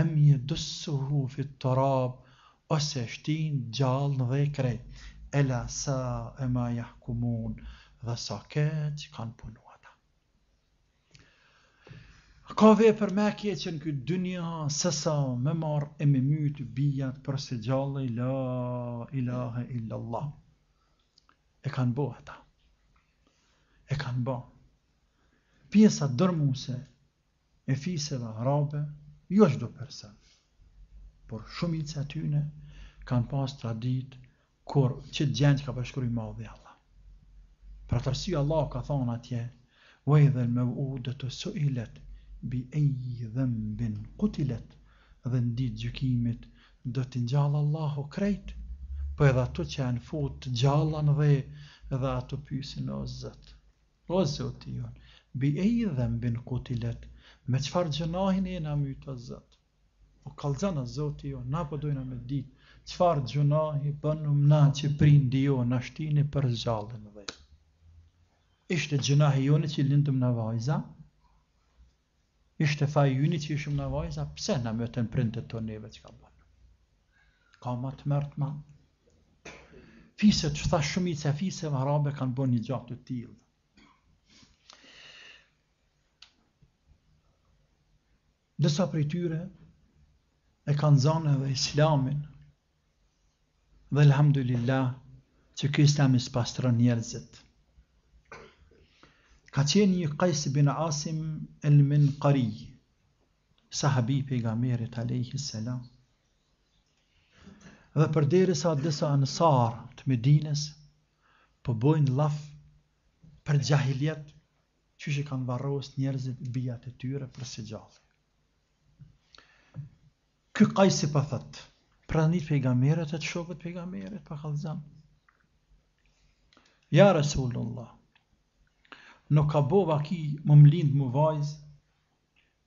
e mje dësë hufi të rabë, ose shtin gjallë dhe krejtë, e la sa e ma jahkumun, dhe sa keqë kanë punu. Ka për me në këtë dynja, sësa me marë e me mytë bijat për se gjallë, la ilahe illallah. E kanë bo ata. E kanë bo. Pjesa dërmuse e fiseve arabe, jo është do përse. Por se atyne kanë pas të kur që të gjenë që ka përshkuri ma dhe Allah. Pra tërsi Allah ka thonë atje, vej dhe me u dhe të suilet, bi ejji dhëmbin kutilet dhe ndit gjukimit do t'i gjallë Allahu krejt po edhe ato që janë fut gjallan dhe edhe ato pysin o zët o zët i jonë bi ejji dhëmbin kutilet me qëfar gjënahin e në mytë o zët po o kalzana zët i jonë na po dojna me dit qëfar gjënahin për më na që prindi jo në ashtini për gjallin dhe ishte gjënahin jonë që lindëm në vajza ishte fa juni që ishim në vajza, pse në më të në prindë të neve që ka bërë? Ka ma të mërtë ma. Fise që tha shumë i që fise më arabe kanë bërë një gjatë të tilë. Dësa për tyre e kanë zanë dhe islamin dhe lhamdulillah që kështë amis pastron njerëzit ka qenë një Qais bin Asim al-Minqari, sahabi pejgamberit alayhi salam. Dhe përderisa disa ansar të Medinës po bojnë laf për jahiliet, çuçi kanë varrosur njerëzit bijat e tyre për gjallë Ky Qais pa thot, pranit pejgamberit atë shokët pejgamberit pa kallzan. Ja Rasulullah, nuk ka bova ki më më lindë më vajzë,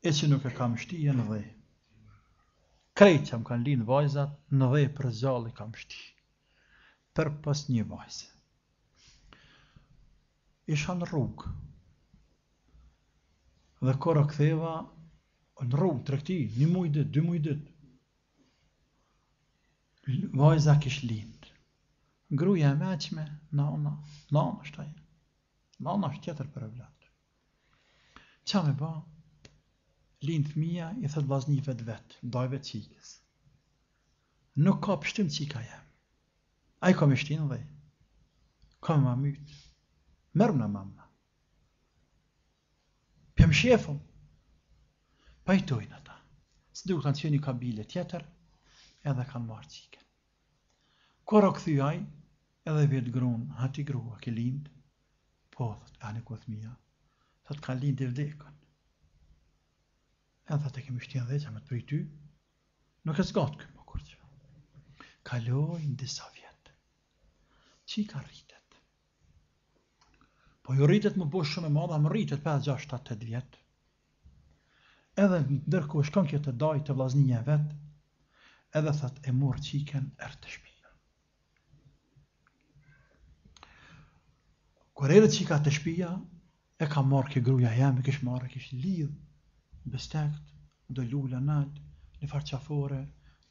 e që nuk e kam shti e në dhe. Krejtë që më kanë lindë vajzat, në dhe për zali kam shti. Për pas një vajzë. Isha në rrugë. Dhe kora këtheva, në rrugë, të rekti, një mujë dy mujë dytë. Vajza kish lindë. Gruja e meqme, na ona, na ona shtajnë Ma ona është tjetër për e vlatë. Qa me ba? Linë thëmija, i thët vazni vetë vetë, dojve të qikës. Nuk ka pështim që i jemë. A i ka me shtinë dhe. Ka me mamytë. Merë më në Për më shjefëm. Pa i dojnë ata. Së duke kanë që një kabile tjetër, edhe kanë marë qikën. Kora këthy aj, edhe vetë grunë, hati grua, ke lindë, Po, thot, e hani kuat mija. Thot, ka linë dhe vdekën. E thot, e kemi shtjen që me të prej ty. Nuk e s'gatë këmë, më kur që. Kalojnë disa vjetë. Qi ka rritet? Po ju rritet më bëshë shumë e madha, më rritet 5, 6, 7, 8 vjetë. Edhe ndërku është kjo të daj të vlazninje vetë, edhe thot e murë qiken e të shpi. Kër e që ka të shpia, e ka marrë kë gruja jemi, kësh marrë, kësh lidhë, në bestekë, në do lullë a naltë, në farqafore,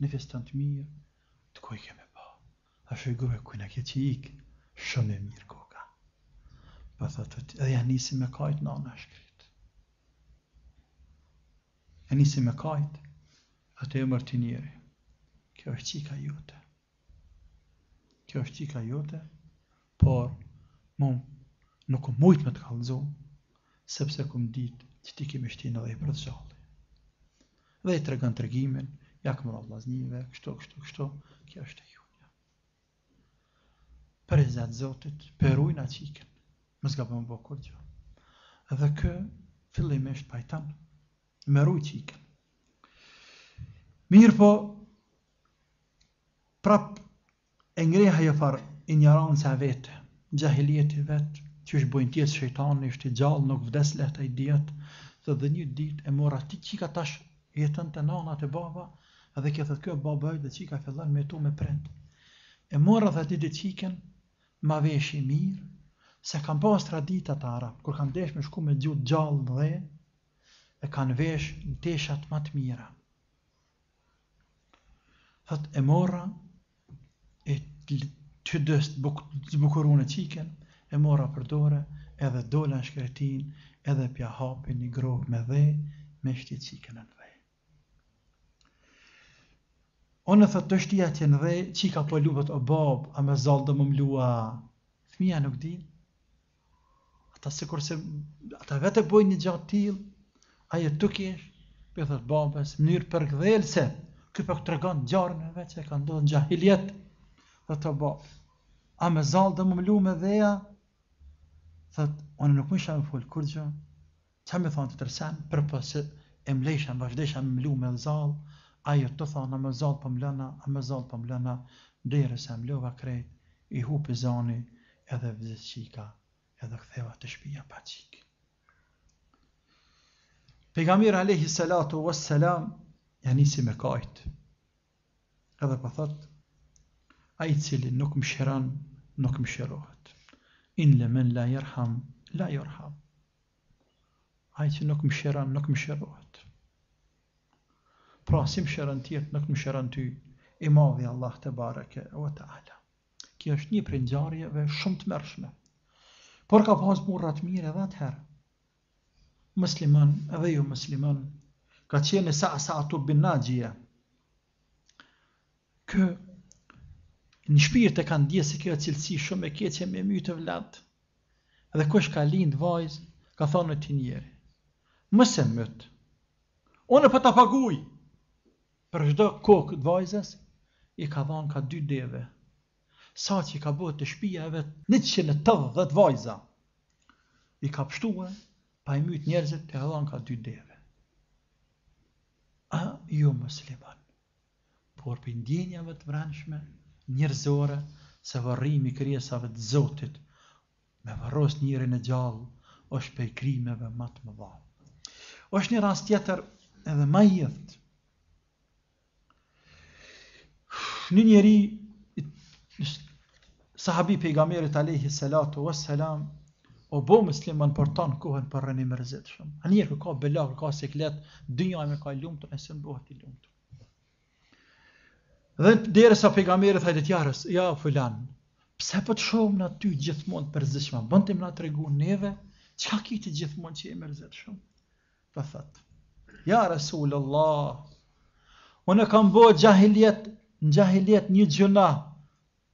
në festën të mirë, të kuj keme pa. A shë gruja, kuj në kje që ikë, shënë e mirë koka. Pa thë të të të të të të të me të atë e të të të të të të të të të të të të të nuk më mujtë me të kalëzo, sepse këm ditë që ti kemi shtinë në i për të shalli. Dhe i të regën të regimin, ja këmër Allah znive, kështu, kështu, kështu, kjo është e junja. Për e zetë zotit, për ujnë atë qikën, më zga për më bëkur gjë. Dhe kë, fillim e shtë pajtan, më rujtë qikën. Mirë po, prap, e ngreha jo farë, i njëranë sa vete, gjahiljeti vetë, që është bojnë tjetë shëjtanë, është i gjallë, nuk vdes lehtë i djetë, dhe dhe një ditë e mora ti që ka tash jetën të nana të baba, dhe këtë të kjo baba e dhe që ka fillan me tu me prendë. E mora dhe ti dhe ma vesh i mirë, se kam pas të radita të kur kam desh me shku me gjutë gjallë dhe, e kanë vesh në teshat ma të mira. Thëtë e mora, e të dëstë bukurune që e mora për dore, edhe dola në shkretin, edhe pja hapi një grovë me dhe, me shticikën në dhe. Onë thëtë të shtia që në dhe, qika ka po lupët o bob, a me zalë dhe më mlua, thmija nuk din, ata se kurse, ata vete boj një gjatë tilë, a je tuk për thëtë babes, mënyrë për këdhelë se, kjo po këtë regon gjarën e veqe, ka ndodhë gjahiljet, dhe të bob, a me zalë dhe më mlu me dheja, Thët, onë nuk më shumë fol kur gjë, që më thonë të tërsem, për përse e më lejshem, vazhdejshem më me zalë, ajo të thonë, a më zalë për po më lëna, a po më zalë për lëna, dhejre se krejt, i hu zani, edhe vëzit edhe këtheva të shpija pa qikë. Pegamir Alehi Salatu was Salam, janë i si me kajt, edhe për po a i cili nuk më shiran, nuk më shërohet in le men la jërham, la jërham. Ajë që nuk më shëran, nuk më shërohet. Pra, si më shëran tjetë, nuk më shëran ty, i madhi Allah të bareke, o të ala. Kjo është një prindjarjeve shumë të mërshme. Por ka pas burrat mire dhe atëherë. Mëslimën edhe ju mëslimën, ka qenë sa sa atur bin Kë Në shpirë të kanë dje se kjo cilësi shumë e keqe me mytë të vlatë. Dhe kush ka lindë vajzë, ka thonë të njerë. Mëse mëtë, onë e për po të paguj. Për shdo kokë të vajzës, i ka thonë ka dy deve. Sa që i ka bëhë të shpia e vetë, në që në të dhe të vajza. I ka pështuë, pa i mjë të njerëzit, i ka ka dy deve. A, jo mësliman, por për ndjenjave të vranshme, Njërzore, se vërrimi krijesave të zotit, me varros njëri në gjallë, është për krimeve më të më është një rast tjetër edhe më jithët. Një njëri, sahabi pe i gamerit Alehi Selatu, o selam, o bohë mëslimën për tanë kohën për rënë i më rëzitë shumë. Njërë ka belakër, ka sekletë, dy njërë me ka i lumëtë, e se në bëhët i lumëtë. Dhe të dere sa pegamere thajtë tjarës, ja, fulan, pëse për po të shumë në ty gjithë mund të përzishma, bënd të të regu neve, që ka ki të gjithë që e mërzet shumë? Për thëtë, ja, Resulë Allah, unë e kam bëhë gjahiljet, në gjahiljet një gjuna,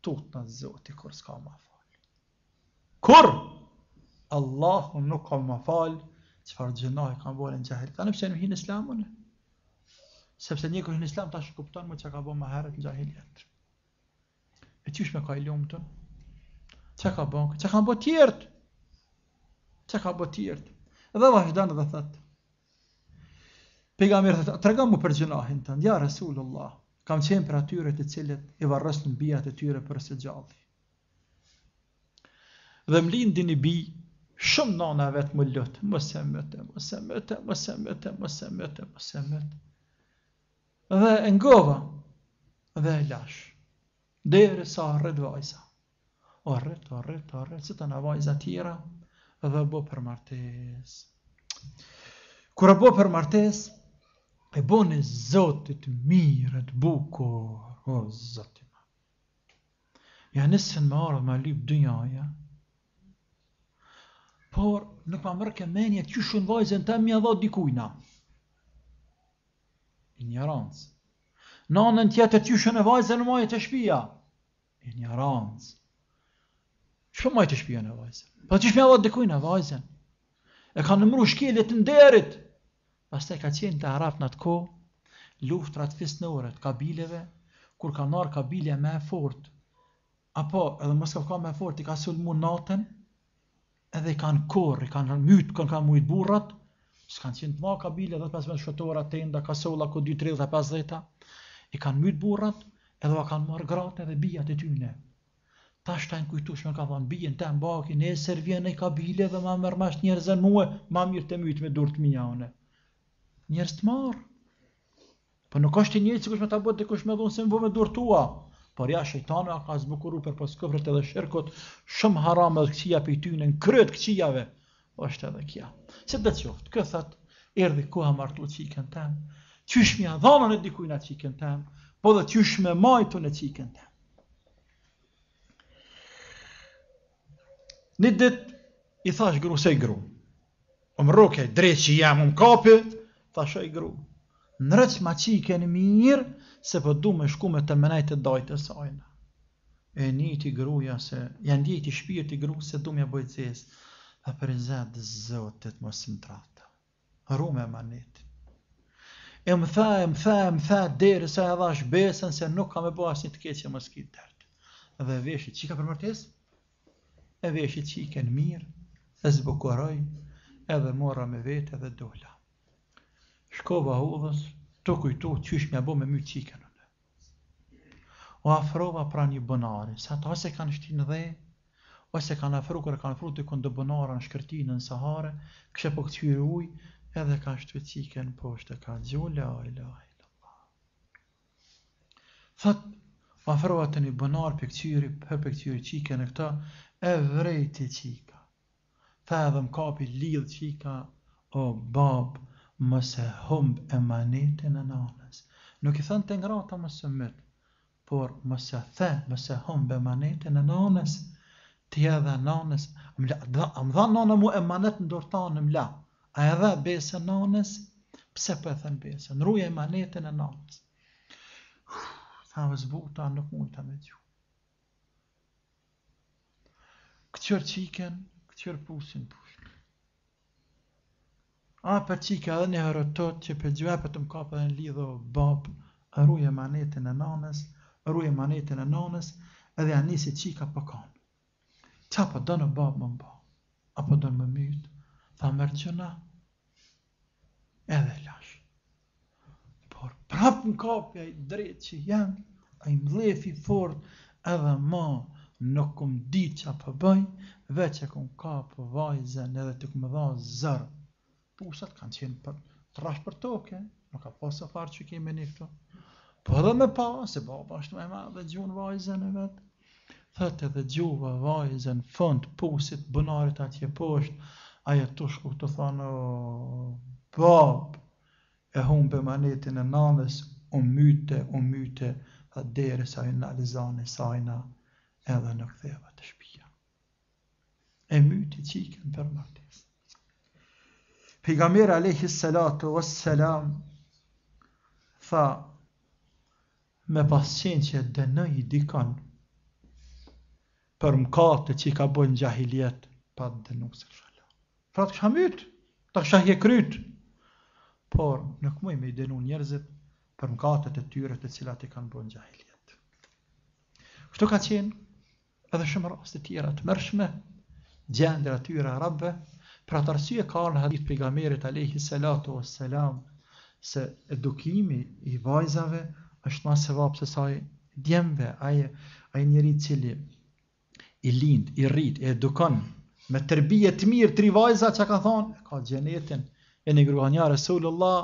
tutë në zëti, kur s'ka ma falë. Kur? Allah, unë nuk ka ma falë, që farë gjuna e kam bëhë në gjahiljet, anë pëse më hinë islamu sepse një kërë në islam të ashtë kuptonë më që ka bo më herët në gjahiljet. E që është me ka i lumë të? Që ka bo? Që ka bo tjertë? Që ka bo tjertë? Edhe vazhdanë dhe thëtë. Pega mirë thëtë, të regamu për gjënahin të ndja Resulullah, kam qenë për atyre të cilët i varrës në bijat e tyre për së gjallë. Dhe më lindi një bi, shumë nana vetë më lëtë, mëse mëte, mëte, më mëte, mëte, mëse mëte, mëte, mëse mëte, mëse mëte, mëse mëte, mëse mëte, mëse mëte, mëse mëte, mëse mëte, mëse mëte dhe e ngova dhe e lash. Dere sa rrët vajza. Arret, arret, arret, së të në vajza tira dhe bo për martes. Kura bo për martes, e bo në zotit mirë të buko, o zotit. Ja nëse më më dhe më lipë dë njëja, por nuk më mërë kemenje, që shënë vajzën të më një dhëtë dikujna. Injerans. Në në tjetër të tjushë në vajzën në majtë të shpia. që Shpo majtë të shpia në vajzën? Pa po të shpia vajtë dëkuj në vajzën. E ka nëmru shkelit në derit. Pas të e ka qenë të harap në të ko, luft ratë në uret, kabileve, kur ka nërë kabile me e fort, apo edhe mësë ka ka me e fort, i ka sulmu natën, edhe i ka në korë, i ka në mytë, i ka në burrat, s'kan qenë të ma kabile, dhe të pesme shëtora, tenda, kasolla, ku 2, 3 dhe 50, i kanë mytë burrat, edhe va kanë marë gratë edhe bijat e tyne. Ta shtajnë kujtosh më ka thonë, bijen të mbaki, ne e vjen e kabile dhe ma mërmasht njerëzën muë, ma mirë të mytë me durët mia unë. Njerëz të marë. Po nuk është i sikur sikush me ta bëhet dikush me dhunë se më me tua. Por ja shejtani ka zbukuruar për poskëvrët edhe shirkut, shumë haram edhe kçija pe tyne, në kryet është edhe kja. Se dhe qoftë, këthat, thët, erdi koha martu qikën tem, qysh mja dhonën e dikujna qikën tem, po dhe qysh me majtu në qikën tem. Një dit, i thash gru se i gru, o më roke, drejt që jam, o më kapi, thash o i gru, në rëq ma qikën mirë, se për po du me shku me të menajt e dajt e sajna. E një ti gruja se, janë djejt i shpirë ti gru se du me bëjtë A për dhe zëtët më së më Rume e manetin. E më tha, e më tha, e më tha, dherë sa e dhash besën se nuk ka me bo asin të keqë e më s'ki dërtë. Dhe veshit qika për mërtes? E veshit i në mirë, e zbukuroj, edhe mora me vete dhe dola. Shkova hudhës, të kujtu, qysh me bo me mytë qika O afrova pra një bënari, sa ta se kanë shtinë dhejë, ose kanë afru kërë kanë afru të këndëbënara në shkërtinë në sahare, kështë për po këtë uj, ujë, edhe ka shtë vëtësike në poshtë të ka dzu, la ilaha illallah. Thët, afru atë një bënarë për këtë për këtë hyrë e në këta, e vrejti qika. Tha edhe më kapi lidhë qika, o babë, mëse humbë e manetin e nanës. Nuk i thënë të ngrata mëse më por mëse the, mëse humbë e manetin e nanës, të e dhe nanës, më dha nanë mu e manet në dortanë, më la, a e dhe besë nanës, pëse për po e thënë besë, në ruje e manetin e nanës. Tha vëzbuta, nuk mund të me gjuhë. Këqërë qiken, këqërë pusin pusin. A për qike edhe një herëtot që për gjuhë e për të më kapë edhe në lidho bapë, rruje manetin e nanës, rruje manetin e nanës, edhe anisi qika për po qa po në babë më mba, apo në më mytë, tha mërë që na, edhe lash. Por prapë në kapja i drejt që jam, a i mlefi fort edhe ma, nuk kom di qa po bëj, veç e kom ka po vajzen edhe të këmë dha zërë. Pusat kanë qenë për, trash për toke, nuk ka posë a farë që kemi një këto. Po edhe me pa, se baba është me ma dhe gjunë vajzen e vetë thët edhe gjuva, vajzën, fënd, pusit, bunarit atje poshtë, aje të shku të thonë, bab, e humbe për manetin e nanës, o myte, o myte, dhe dere sa i në alizane sajna, edhe në këtheva të shpia. E myte që i për martes. Pigamir lehi Salatu o selam, tha me qenë që dënë i dikon për mkatët që i ka bojnë gjahiljet, pa të dënu se shala. Pra të shamyt, të shahje kryt, por në këmuj me i dënu njerëzit për mkatët e tyre të cilat i kanë bojnë gjahiljet. Kështu ka qenë edhe shumë rast të tjera të mërshme, gjendë atyre arabëve, pra të arsye ka në hadith për i gamerit Alehi Salatu o Selam, se edukimi i vajzave është ma se vapë se saj djembe, aje, aje njëri cili i lind, i rrit, i edukon me tërbije të mirë tri vajza që ka thonë, e ka gjenetin e një gruha një Resulullah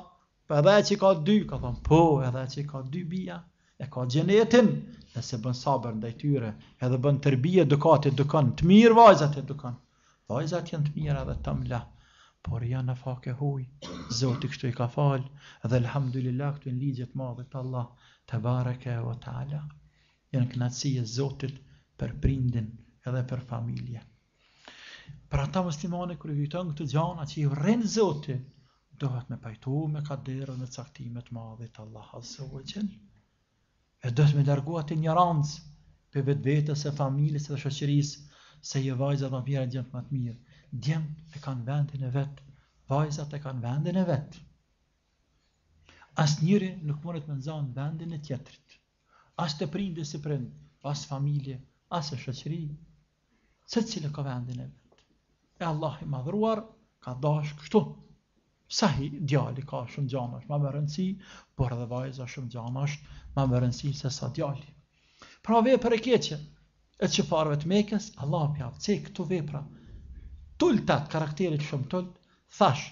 për edhe që ka dy, ka thonë po edhe që ka dy bia e ka gjenetin dhe se bën sabër ndaj tyre edhe bën tërbije dukat e dukon të mirë vajzat e dukon vajzat jenë të mirë edhe të mla por janë në fake huj zoti kështu i ka falë dhe lhamdulillah këtu në ligjet madhë të Allah të barëke vë të ala janë kënatsi e zotit për prindin edhe për familje. për ata muslimane kërë vitën këtë gjana që i rrenë zote, dohet me pajtu me kaderën dhe caktimet madhit Allah azze o E dohet me dërgu atë një randës për vetë vetës e familjës dhe shëqërisë, se i jo vajzë dhe mire në më të mirë. Djemë e kanë vendin e vetë, vajzat e kanë vendin e vetë. Asë njëri nuk mërët me nëzanë vendin e tjetërit. Asë të prindë e si prindë, asë familje, asë shëqëri, se cilë ka vendin e vetë. E Allah i madhruar, ka dash kështu. hi djali ka shumë gjana është ma më rëndësi, por edhe vajza shumë gjana është ma më rëndësi se sa djali. Pra vepër e keqe, e që farve të mekes, Allah për javë, cek këtu vepra, tullë të atë karakterit shumë tullë, thash,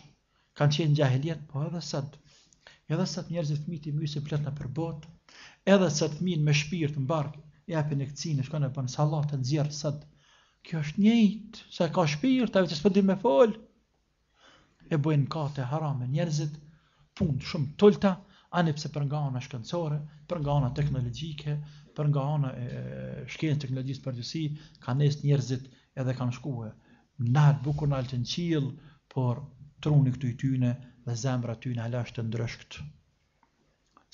kanë qenë gjahiljet, po edhe sëtë, edhe sëtë njerëzit fmi të mjësi plët në për botë, edhe sëtë fmi me shpirt në barkë, e apin e këcine, shkone për në salatë, në zjerë sëtë, Kjo është njëjtë, se ka shpirë, të vetë së pëndim me folë. E bëjnë kate harame njerëzit, punë shumë tullëta, anë pëse për nga ana shkëndësore, për nga ana teknologjike, për nga ana shkenës teknologjisë për gjësi, ka nesë njerëzit edhe kanë shkuë. Nartë bukur në altën qilë, por truni këtu i tyne dhe zemra tyne ala është të ndrëshkët.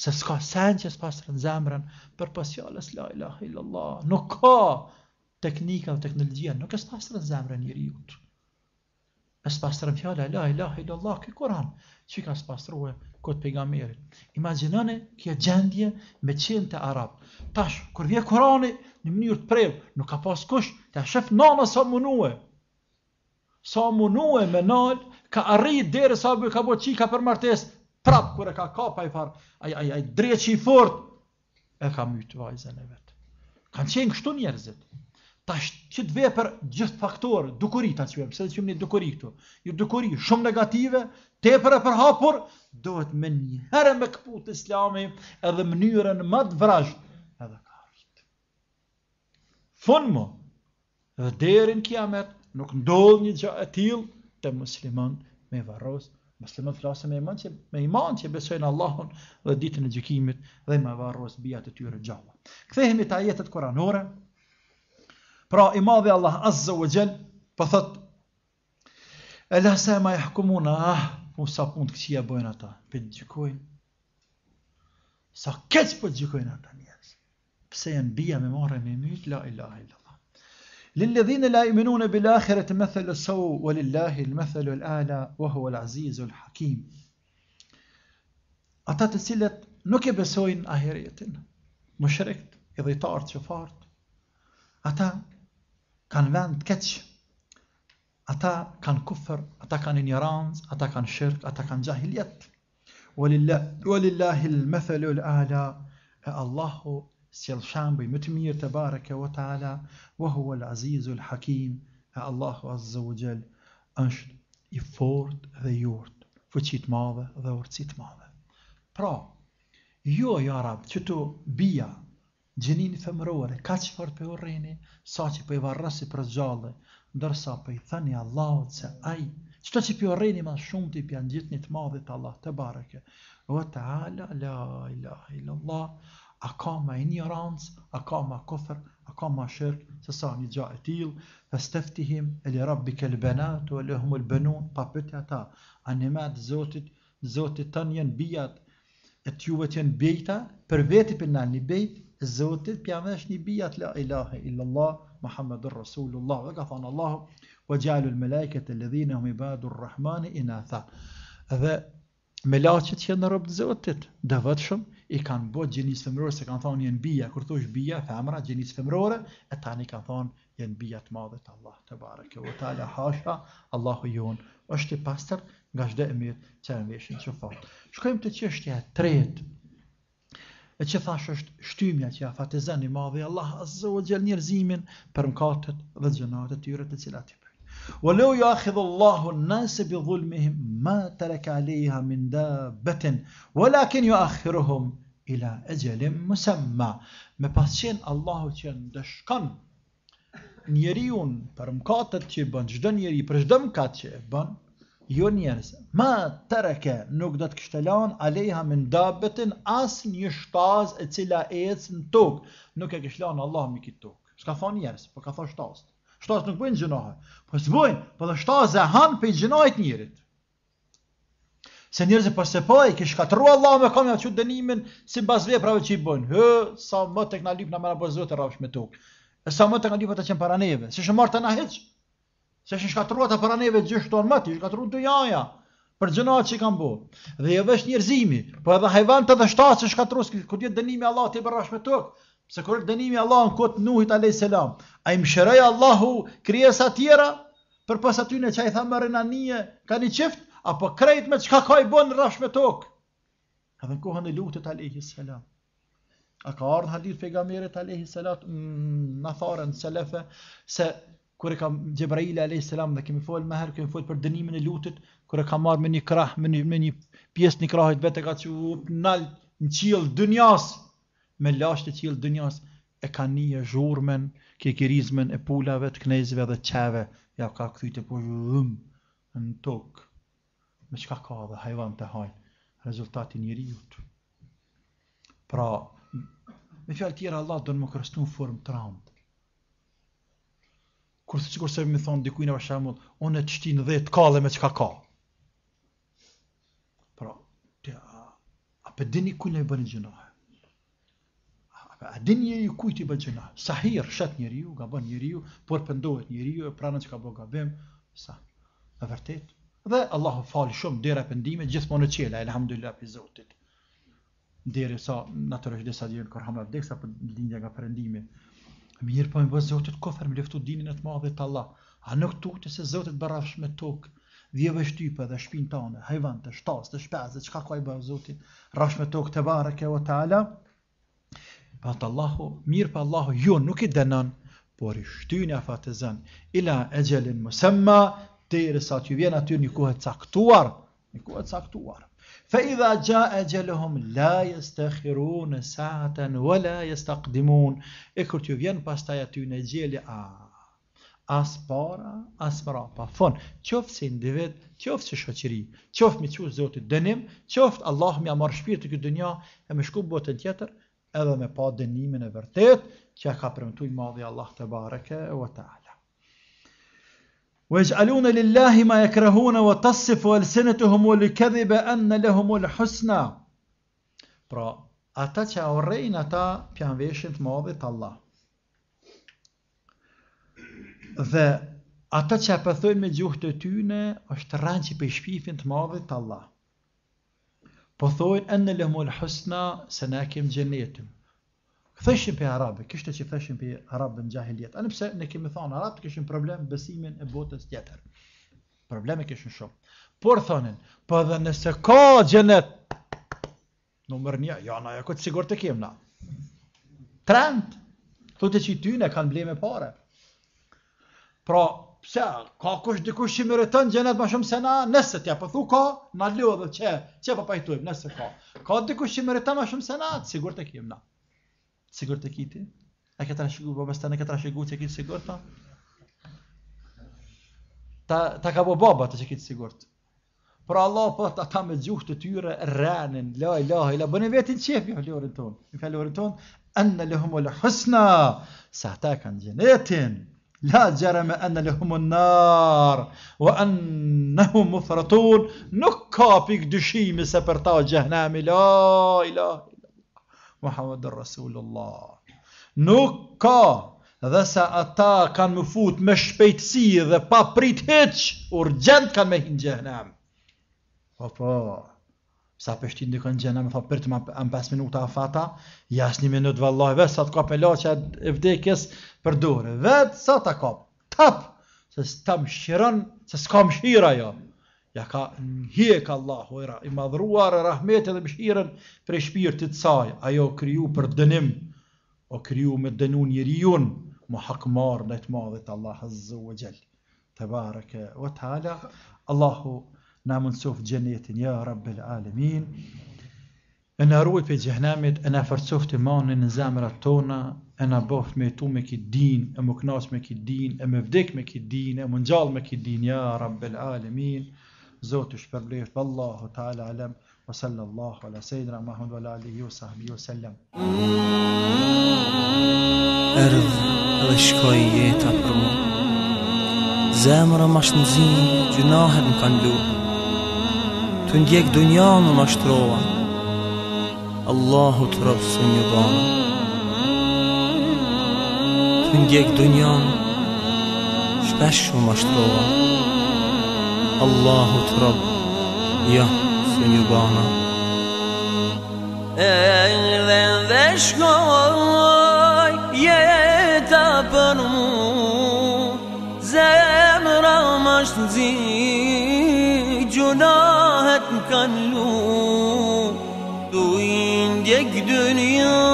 Se s'ka sen që s'pasrën zemrën për pasjales, la ilaha illallah, nuk ka, teknika dhe teknologjia nuk e pastron zemrën e njeriu. E pastron fjala la ilaha illallah allah ki kuran, që ka pastruar kod pejgamberit. Imagjinoni kjo gjendje me qenë të arab. Tash kur vjen Kurani në mënyrë të prerë, nuk ka pas kush të shef nana sa munuë. Sa munuë me nal, ka arrit deri sa ka bëu çika për martesë, prap kur e ka kap ai far, ai ai ai dreçi fort e ka myt vajzën e vet. Kan qenë njerëzit tash çit veper gjithë faktorë dukurita atë që pse çim një dukuri këtu ju jo, dukuri shumë negative tepër e përhapur duhet me një herë me kaput islami edhe mënyrën më të vrazhë edhe kafit funmo dhe derën kiamet nuk ndodh një gjë e tillë te musliman me varros musliman flasë me iman që me iman që besojnë Allahun dhe ditën e gjykimit dhe me varros bija të tyre gjalla. kthehemi ta ajetet koranore pra i madhi Allah azza wa jall pa thot e Ela se ma i jahkumuna ah po sa pun të këqia bëjnë ata pe të gjykojnë sa keq po të gjykojnë ata njerës pse janë bija me marrë me myt la ilaha illa للذين لا يؤمنون بالآخرة مثل السوء ولله المثل الأعلى وهو العزيز الحكيم Ata të cilët nuk e besojnë ahiretin, më shrekt, edhe i tartë që fartë, ata kanë vend keq. Ata kanë kufër, ata kanë injerans, ata kanë shirk, ata kanë jahiljet. Walillah, walillahi al-mathalu al-ala. Allahu më të mirë te bareke wa taala, wa huwa azza wa jall është dhe i urtë, madhe dhe urtësi madhe. Pra, ju jo, jo arab, që tu bia, gjenini femërore, ka që farë për urreni, sa që për i varrasi për gjallë, ndërsa për i thëni Allah, se aj, qëta që për urreni ma shumë të i pjanë gjithë një të madhë të Allah të barëke, o të ala, la, la, ila, la, a ka ma i a ka ma kofër, a ka ma shërkë, se sa një gja e tilë, fa stëftihim, e li rabbi ke lë o li humë benun, pa pëtja ta, a një zotit, zotit të njën bijat, e të juve të njën bejta, për veti për në një Zotit është një bijat la ilahe illallah Muhammedur Rasulullah dhe ka thonë Allahu wa gjallu lë melajket e ledhine hum i badu rrahmani i tha dhe melajqet që në robë të zotit dhe vëtshëm i kanë botë gjenis femrore se kanë thonë jenë bija kur thush bija femra gjenis femrore e tani kanë thonë jenë bija të madhe të Allah të barëke o tala hasha Allahu jonë është i pasër nga shde e mirë që e në që fatë shkojmë të qështja tretë E që thash është shtymja që afatizën i madhi Allah Azza wa jall njerëzimin për mkatët dhe gjënatë të tyre të cilat i bëjnë. O leu ju akhidhë nëse bi dhulmihim ma të reka lejha minda betin, yu'akhiruhum akhiruhum ila e gjelim Me pas qenë Allahu që në dëshkan për mkatët që i çdo gjdo njeri për çdo mëkat që i bënë, jo njerëz. Ma tereke nuk do të kishte lan aleha min dabetin as një shtaz e cila e në tokë. Nuk e kishte lan Allah me kitë tokë. S'ka thon njerëz, po ka thon shtaz. Shtaz nuk bën gjinoha. Po s'bojn, po dhe shtaz e han pe gjinohet njerit. Se njerëz po se po e ke shkatrua Allah me kam ja çu dënimin sipas veprave që i bëjnë Hë, sa më tek na lyp na marrë po zotë rrafsh me tokë. E sa më tek na lyp të qenë paraneve, s'e të tani hiç. Se është shkatruar ta para neve gjithë tonë më, ti shkatruar të jaja për gjënat që kanë bërë. Dhe jo vetëm njerëzimi, po edhe hyjvanët të shtatë që shkatruan, kur jetë dënimi i Allahut i bërash me tokë. Pse kur dënimi i Allahut në kohë Nuhit alayhis salam, ai mshiroi Allahu krijesa të tjera për pas aty në çaj thamë rënanie, kanë çift apo krejt me çka ka i bën rrash me tokë. Edhe kohën e lutet alayhis salam. A ka ardhë hadith pejgamberit alayhis salam, mm, na thonë selefe se kur e ka Xhebrail alayhis salam dhe kemi fol më herë kemi fol për dënimin e lutit kur e ka marr me një krah me një me një pjesë në krahet vetë ka qiu nal në qiell dunjas me lashtë qiell dunjas e ka një zhurmën ke kërizmen e pulave të knejzëve dhe qeve, ja ka kthyte po hum në tok me çka ka dhe hyjën te haj rezultati i njeriu pra me fjalë tjera Allah do të më krahasë në kurse sikur se më thon dikujt për shembull, unë të shtin 10 kalle me çka ka. Pra, ti a po dini ku ne bën gjinohë? A dini ju ku ti bën gjinohë? Sahir shat njeriu, gabon njeriu, por pendohet njeriu e pranon çka bën gabim, sa. Në vërtet, Dhe Allahu fal shumë dera pendime gjithmonë në qiell, elhamdullillah pe Zotit. Deri sa natyrisht disa dhe kur hamë vdesa për lindja nga perëndimi. Mirë po më bëzë zotit kofër më leftu dinin e të madhe të Allah. A nuk këtu të se zotit barafsh me tokë, dhjeve shtype dhe shpin të anë, hajvan të shtas, të shpes, dhe qka kaj bëzë zotit, rafsh me tokë të barë, kjo të ta'la. Pa të Allahu, mirë pa Allahu, ju nuk i denan, por i shtyni a fatizan, ila e gjelin mësëmma, të i rësat ju vjen aty një kuhet caktuar, një kuhet caktuar. Fa idha gja e gjeluhum, la jistë e khirun e saatën, wa la jistë e kdimun, e kur t'ju vjen përstajat t'ju në gjelë, a, as para, as para, pa fun, qof se individ, qëftë se shëqëri, qëftë me qëftë zotit dënim, qëftë Allah me amër shpirë të këtë dënja, e me shkubë botën tjetër, edhe me pa dënimin e vërtet, që ka përmëtu i madhja Allah të barekë, e vëtaj. Wa lillahi ma yakrahuna wa tasifu alsinatuhum wa likadhiba anna lahum alhusna. Pra, ata që orrejnë ata pjanë veshën të modit Allah. Dhe ata që apëthojnë me gjuhë të tyne, është rranë që pëjshpifin të modit Allah. Po thojnë, enë lëmë ulë husna, se ne kemë gjenetim. Theshin për Arabë, kështë që thëshim për Arabë në gjahiljet. Anë pëse ne kemi thonë Arabë këshin problem besimin e botës tjetër. Probleme këshin shumë. Por thonin, për po dhe nëse ka gjenet, numër një, ja, na, ja, këtë sigur të kemë na. Trend, të të që ty në kanë bleme pare. Pra, pse, ka kush dikush që mëritën gjenet ma shumë se na, nëse tja, për po thu ka, na dhe që, që pa po pajtujmë, nëse ka. Ka dikush që mëritën ma shumë se na, sigur të kemë na sigur të kiti? A këtë rashëgu, po të në këtë rashëgu që kitë sigur ta? Po? Ta, ta ka bo baba të që kitë sigur të. Pra Allah po të ta me gjuhë të tyre rrenin, la ilaha ila, bëne vetin qep një lorën ton, një lorën ton, an lehumu le husna, sa ta kanë gjenetin, la gjere me enne nar, wa enne hu thratun, nuk ka pik dyshimi se për ta gjehnemi, la ilaha Muhammed Rasulullah. Nuk ka dhe sa ata kanë më fut me shpejtësi dhe pa prit heq, urgent kanë me hinë gjehnem. Po po, sa pështin dhe kanë gjehnem, fa për të më 5 minuta a fata, jasë një minut vëllajve, sa të ka me laqe e vdekjes për dore. Vetë, sa të kap, tap, se s'ta më shiron, se s'ka më shira jo ja ka hjek Allahu era, i madhruar rahmet edhe mëshirën për shpirtit saj, ajo kriju për dënim, o kriju me dënu njerijun, më hakmar në të madhët Allah azzu e gjell, të barëke, o hala, Allahu na mundësof gjenetin, ja rabbel alemin, e në arruj për gjëhnamit, e në fërcof të manin në zemrat tona, e në bëf me tu me ki din, e më knas me ki din, e më vdek me ki din, e më njall me ki din, ja rabbel alemin, زوت شبرليف والله تعالى أعلم وصلى الله على سيدنا محمد وعلى آله وصحبه وسلم أرض الأشكايات أبرو زامر مشنزين جناح مقندو تنجيك دنيا مشتروع الله ترب سنيبان تنجيك دنيا شبش مشتروع Allahu Trab Ya Seigneur Bana Engden veşkoy Ye tapanmu Zem ramaş zi Cunahet kallu Du indek dünya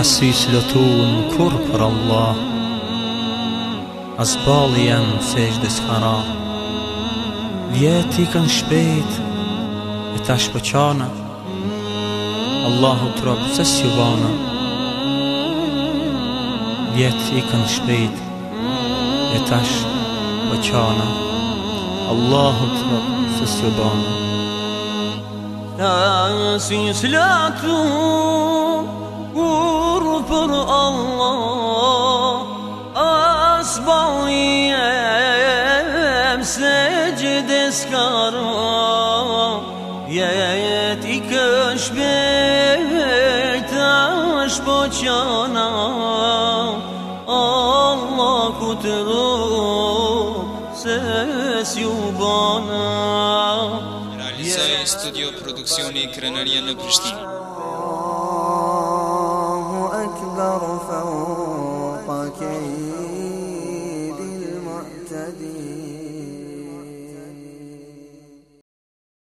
Asis lëtu në kur për Allah As bali janë fejsh dhe s'hara Vjeti kën shpejt E ta shpëqana Allahu të rëbë se s'ju bana Vjeti kën shpejt E ta shpëqana Allahu të rëbë se s'ju bana Asis Allah As bojem se gjithes karo Jet i kësh bejt është po qana Allah ku të ru se s'ju bana Realizaj studio produksioni Krenaria në Prishtinë